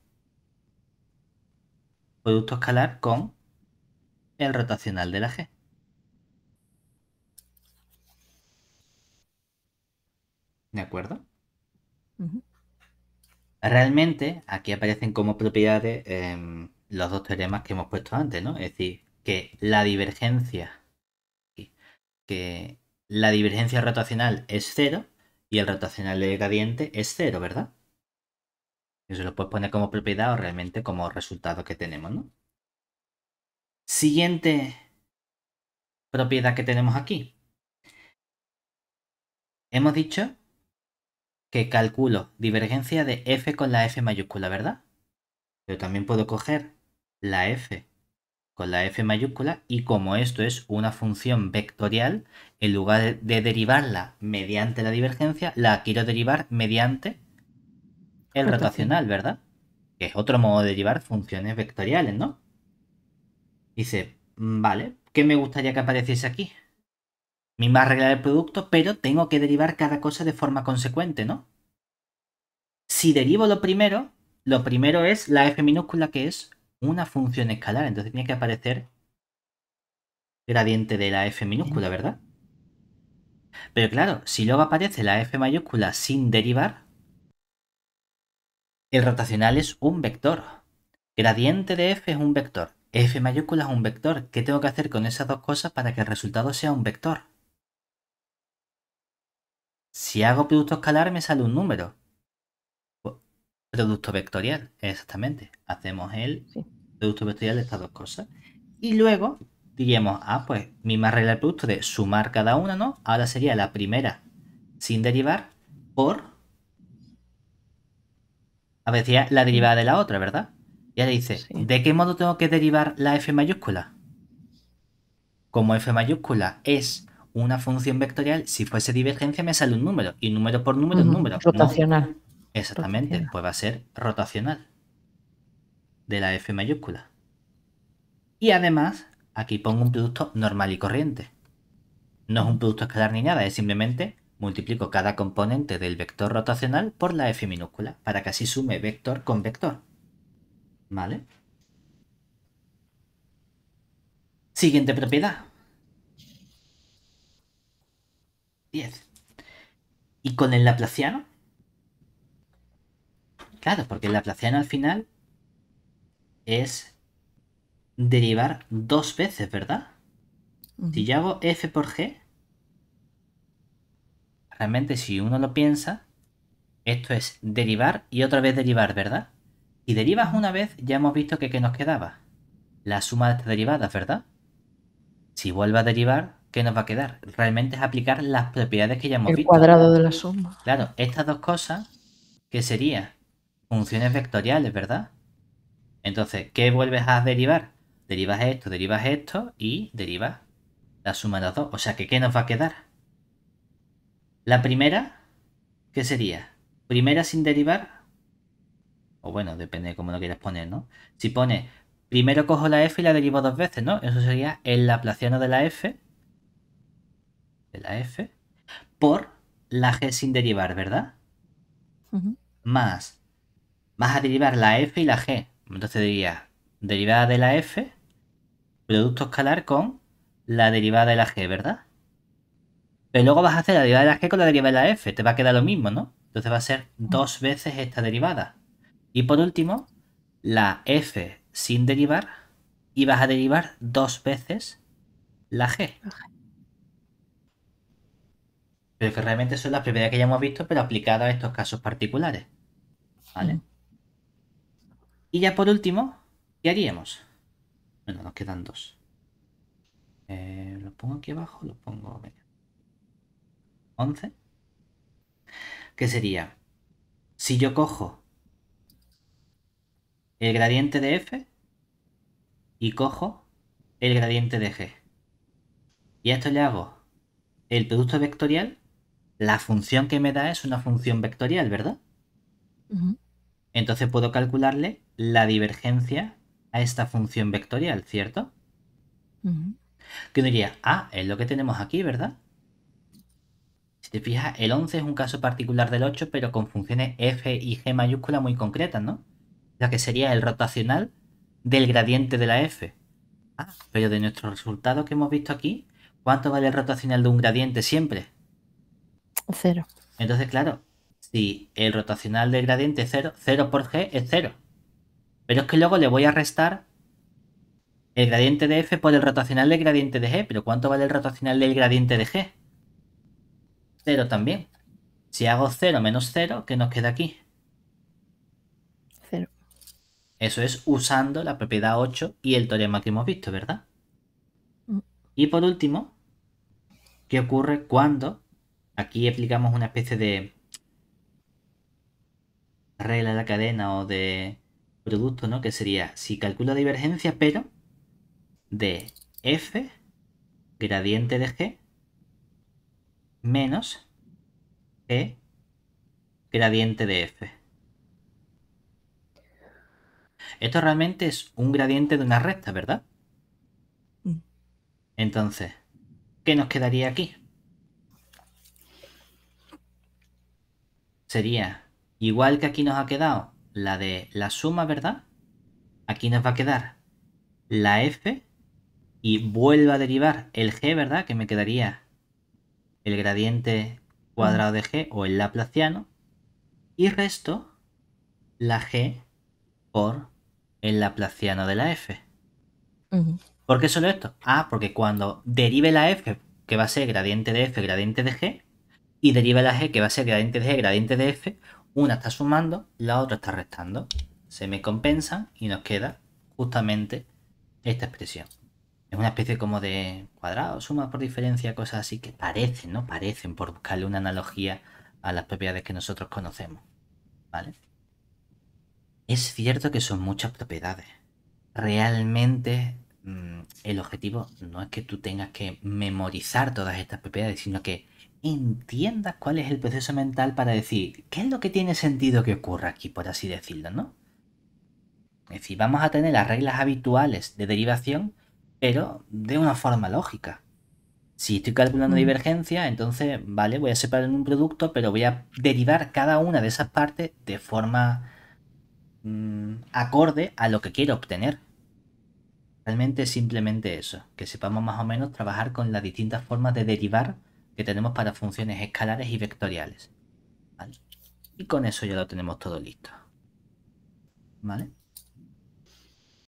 Speaker 1: producto escalar, con el rotacional de la G. ¿De acuerdo? Realmente aquí aparecen como propiedades em, los dos teoremas que hemos puesto antes, ¿no? Es decir, que la divergencia, que la divergencia rotacional es cero y el rotacional de gradiente es cero, ¿verdad? Eso lo puedes poner como propiedad o realmente como resultado que tenemos, ¿no? Siguiente propiedad que tenemos aquí. Hemos dicho que calculo divergencia de f con la f mayúscula, ¿verdad? Pero también puedo coger la f con la f mayúscula y como esto es una función vectorial, en lugar de derivarla mediante la divergencia, la quiero derivar mediante el rotacional, ¿verdad? Que es otro modo de derivar funciones vectoriales, ¿no? Dice, mm, vale, ¿qué me gustaría que apareciese aquí? Misma regla de producto, pero tengo que derivar cada cosa de forma consecuente, ¿no? Si derivo lo primero, lo primero es la f minúscula que es una función escalar, entonces tiene que aparecer gradiente de la f minúscula, ¿verdad? Pero claro, si luego aparece la f mayúscula sin derivar, el rotacional es un vector. Gradiente de f es un vector. f mayúscula es un vector. ¿Qué tengo que hacer con esas dos cosas para que el resultado sea un vector? Si hago producto escalar me sale un número. Producto vectorial, exactamente. Hacemos el producto vectorial de estas dos cosas. Y luego diríamos, ah, pues misma regla del producto de sumar cada una, ¿no? Ahora sería la primera sin derivar por... A ver, si la derivada de la otra, ¿verdad? Y ahora dice, ¿de qué modo tengo que derivar la F mayúscula? Como F mayúscula es una función vectorial, si fuese divergencia, me sale un número. Y número por número, es un número. Rotacional. Exactamente, pues va a ser rotacional. De la F mayúscula. Y además, aquí pongo un producto normal y corriente. No es un producto escalar ni nada, es simplemente multiplico cada componente del vector rotacional por la F minúscula, para que así sume vector con vector. ¿Vale? Siguiente propiedad. 10. ¿Y con el Laplaciano? Claro, porque el Laplaciano al final es derivar dos veces, ¿verdad? Si yo hago f por g, realmente si uno lo piensa, esto es derivar y otra vez derivar, ¿verdad? Si derivas una vez, ya hemos visto que nos quedaba? La suma de estas derivadas, ¿verdad? Si vuelvo a derivar, ¿qué nos va a quedar. Realmente es aplicar las propiedades que ya hemos visto. El cuadrado de la suma. Claro, estas dos cosas, que serían funciones vectoriales, ¿verdad? Entonces, ¿qué vuelves a derivar? Derivas esto, derivas esto y derivas la suma de las dos. O sea, que ¿qué nos va a quedar? La primera, ¿qué sería? Primera sin derivar, o bueno, depende de cómo lo quieras poner, ¿no? Si pones, primero cojo la f y la derivo dos veces, ¿no? Eso sería el laplaciano de la f de la f por la g sin derivar, ¿verdad? Más. Vas a derivar la f y la g. Entonces diría derivada de la f, producto escalar con la derivada de la g, ¿verdad? Pero luego vas a hacer la derivada de la g con la derivada de la f. Te va a quedar lo mismo, ¿no? Entonces va a ser dos veces esta derivada. Y por último, la f sin derivar y vas a derivar dos veces la g pero que realmente son las primeras que ya hemos visto, pero aplicadas a estos casos particulares. ¿Vale? Mm. Y ya por último, ¿qué haríamos? Bueno, nos quedan dos. ¿Los eh, ¿Lo pongo aquí abajo? Lo pongo... 11. ¿Qué sería? Si yo cojo el gradiente de f y cojo el gradiente de g. Y a esto le hago el producto vectorial la función que me da es una función vectorial, ¿verdad? Entonces puedo calcularle la divergencia a esta función vectorial, ¿cierto? ¿Qué diría, ah, es lo que tenemos aquí, ¿verdad? Si te fijas, el 11 es un caso particular del 8, pero con funciones f y g mayúscula muy concretas, ¿no? La que sería el rotacional del gradiente de la f. Ah, pero de nuestro resultado que hemos visto aquí, ¿cuánto vale el rotacional de un gradiente siempre? Cero. Entonces, claro, si el rotacional del gradiente es 0, 0 por g es 0. Pero es que luego le voy a restar el gradiente de f por el rotacional del gradiente de g. Pero ¿cuánto vale el rotacional del gradiente de g? 0 también. Si hago 0 menos 0, ¿qué nos queda aquí? 0. Eso es usando la propiedad 8 y el teorema que hemos visto, ¿verdad? Mm. Y por último, ¿qué ocurre cuando Aquí aplicamos una especie de regla de la cadena o de producto, ¿no? Que sería, si la divergencia, pero de f gradiente de g menos g gradiente de f. Esto realmente es un gradiente de una recta, ¿verdad? Mm. Entonces, ¿qué nos quedaría aquí? sería, igual que aquí nos ha quedado la de la suma, ¿verdad? Aquí nos va a quedar la f y vuelvo a derivar el g, ¿verdad? Que me quedaría el gradiente cuadrado de g o el laplaciano y resto la g por el laplaciano de la f. ¿Por qué solo esto? Ah, porque cuando derive la f, que va a ser gradiente de f, gradiente de g, y deriva la g que va a ser gradiente de g, gradiente de f. Una está sumando, la otra está restando. Se me compensan y nos queda justamente esta expresión. Es una especie como de cuadrado, suma por diferencia, cosas así que parecen, ¿no? Parecen, por buscarle una analogía a las propiedades que nosotros conocemos. ¿Vale? Es cierto que son muchas propiedades. Realmente mm, el objetivo no es que tú tengas que memorizar todas estas propiedades, sino que entiendas cuál es el proceso mental para decir qué es lo que tiene sentido que ocurra aquí, por así decirlo, ¿no? Es decir, vamos a tener las reglas habituales de derivación, pero de una forma lógica. Si estoy calculando mm. divergencia, entonces, vale, voy a separar un producto, pero voy a derivar cada una de esas partes de forma mm, acorde a lo que quiero obtener. Realmente es simplemente eso, que sepamos más o menos trabajar con las distintas formas de derivar que tenemos para funciones escalares y vectoriales. Y con eso ya lo tenemos todo listo. ¿Vale?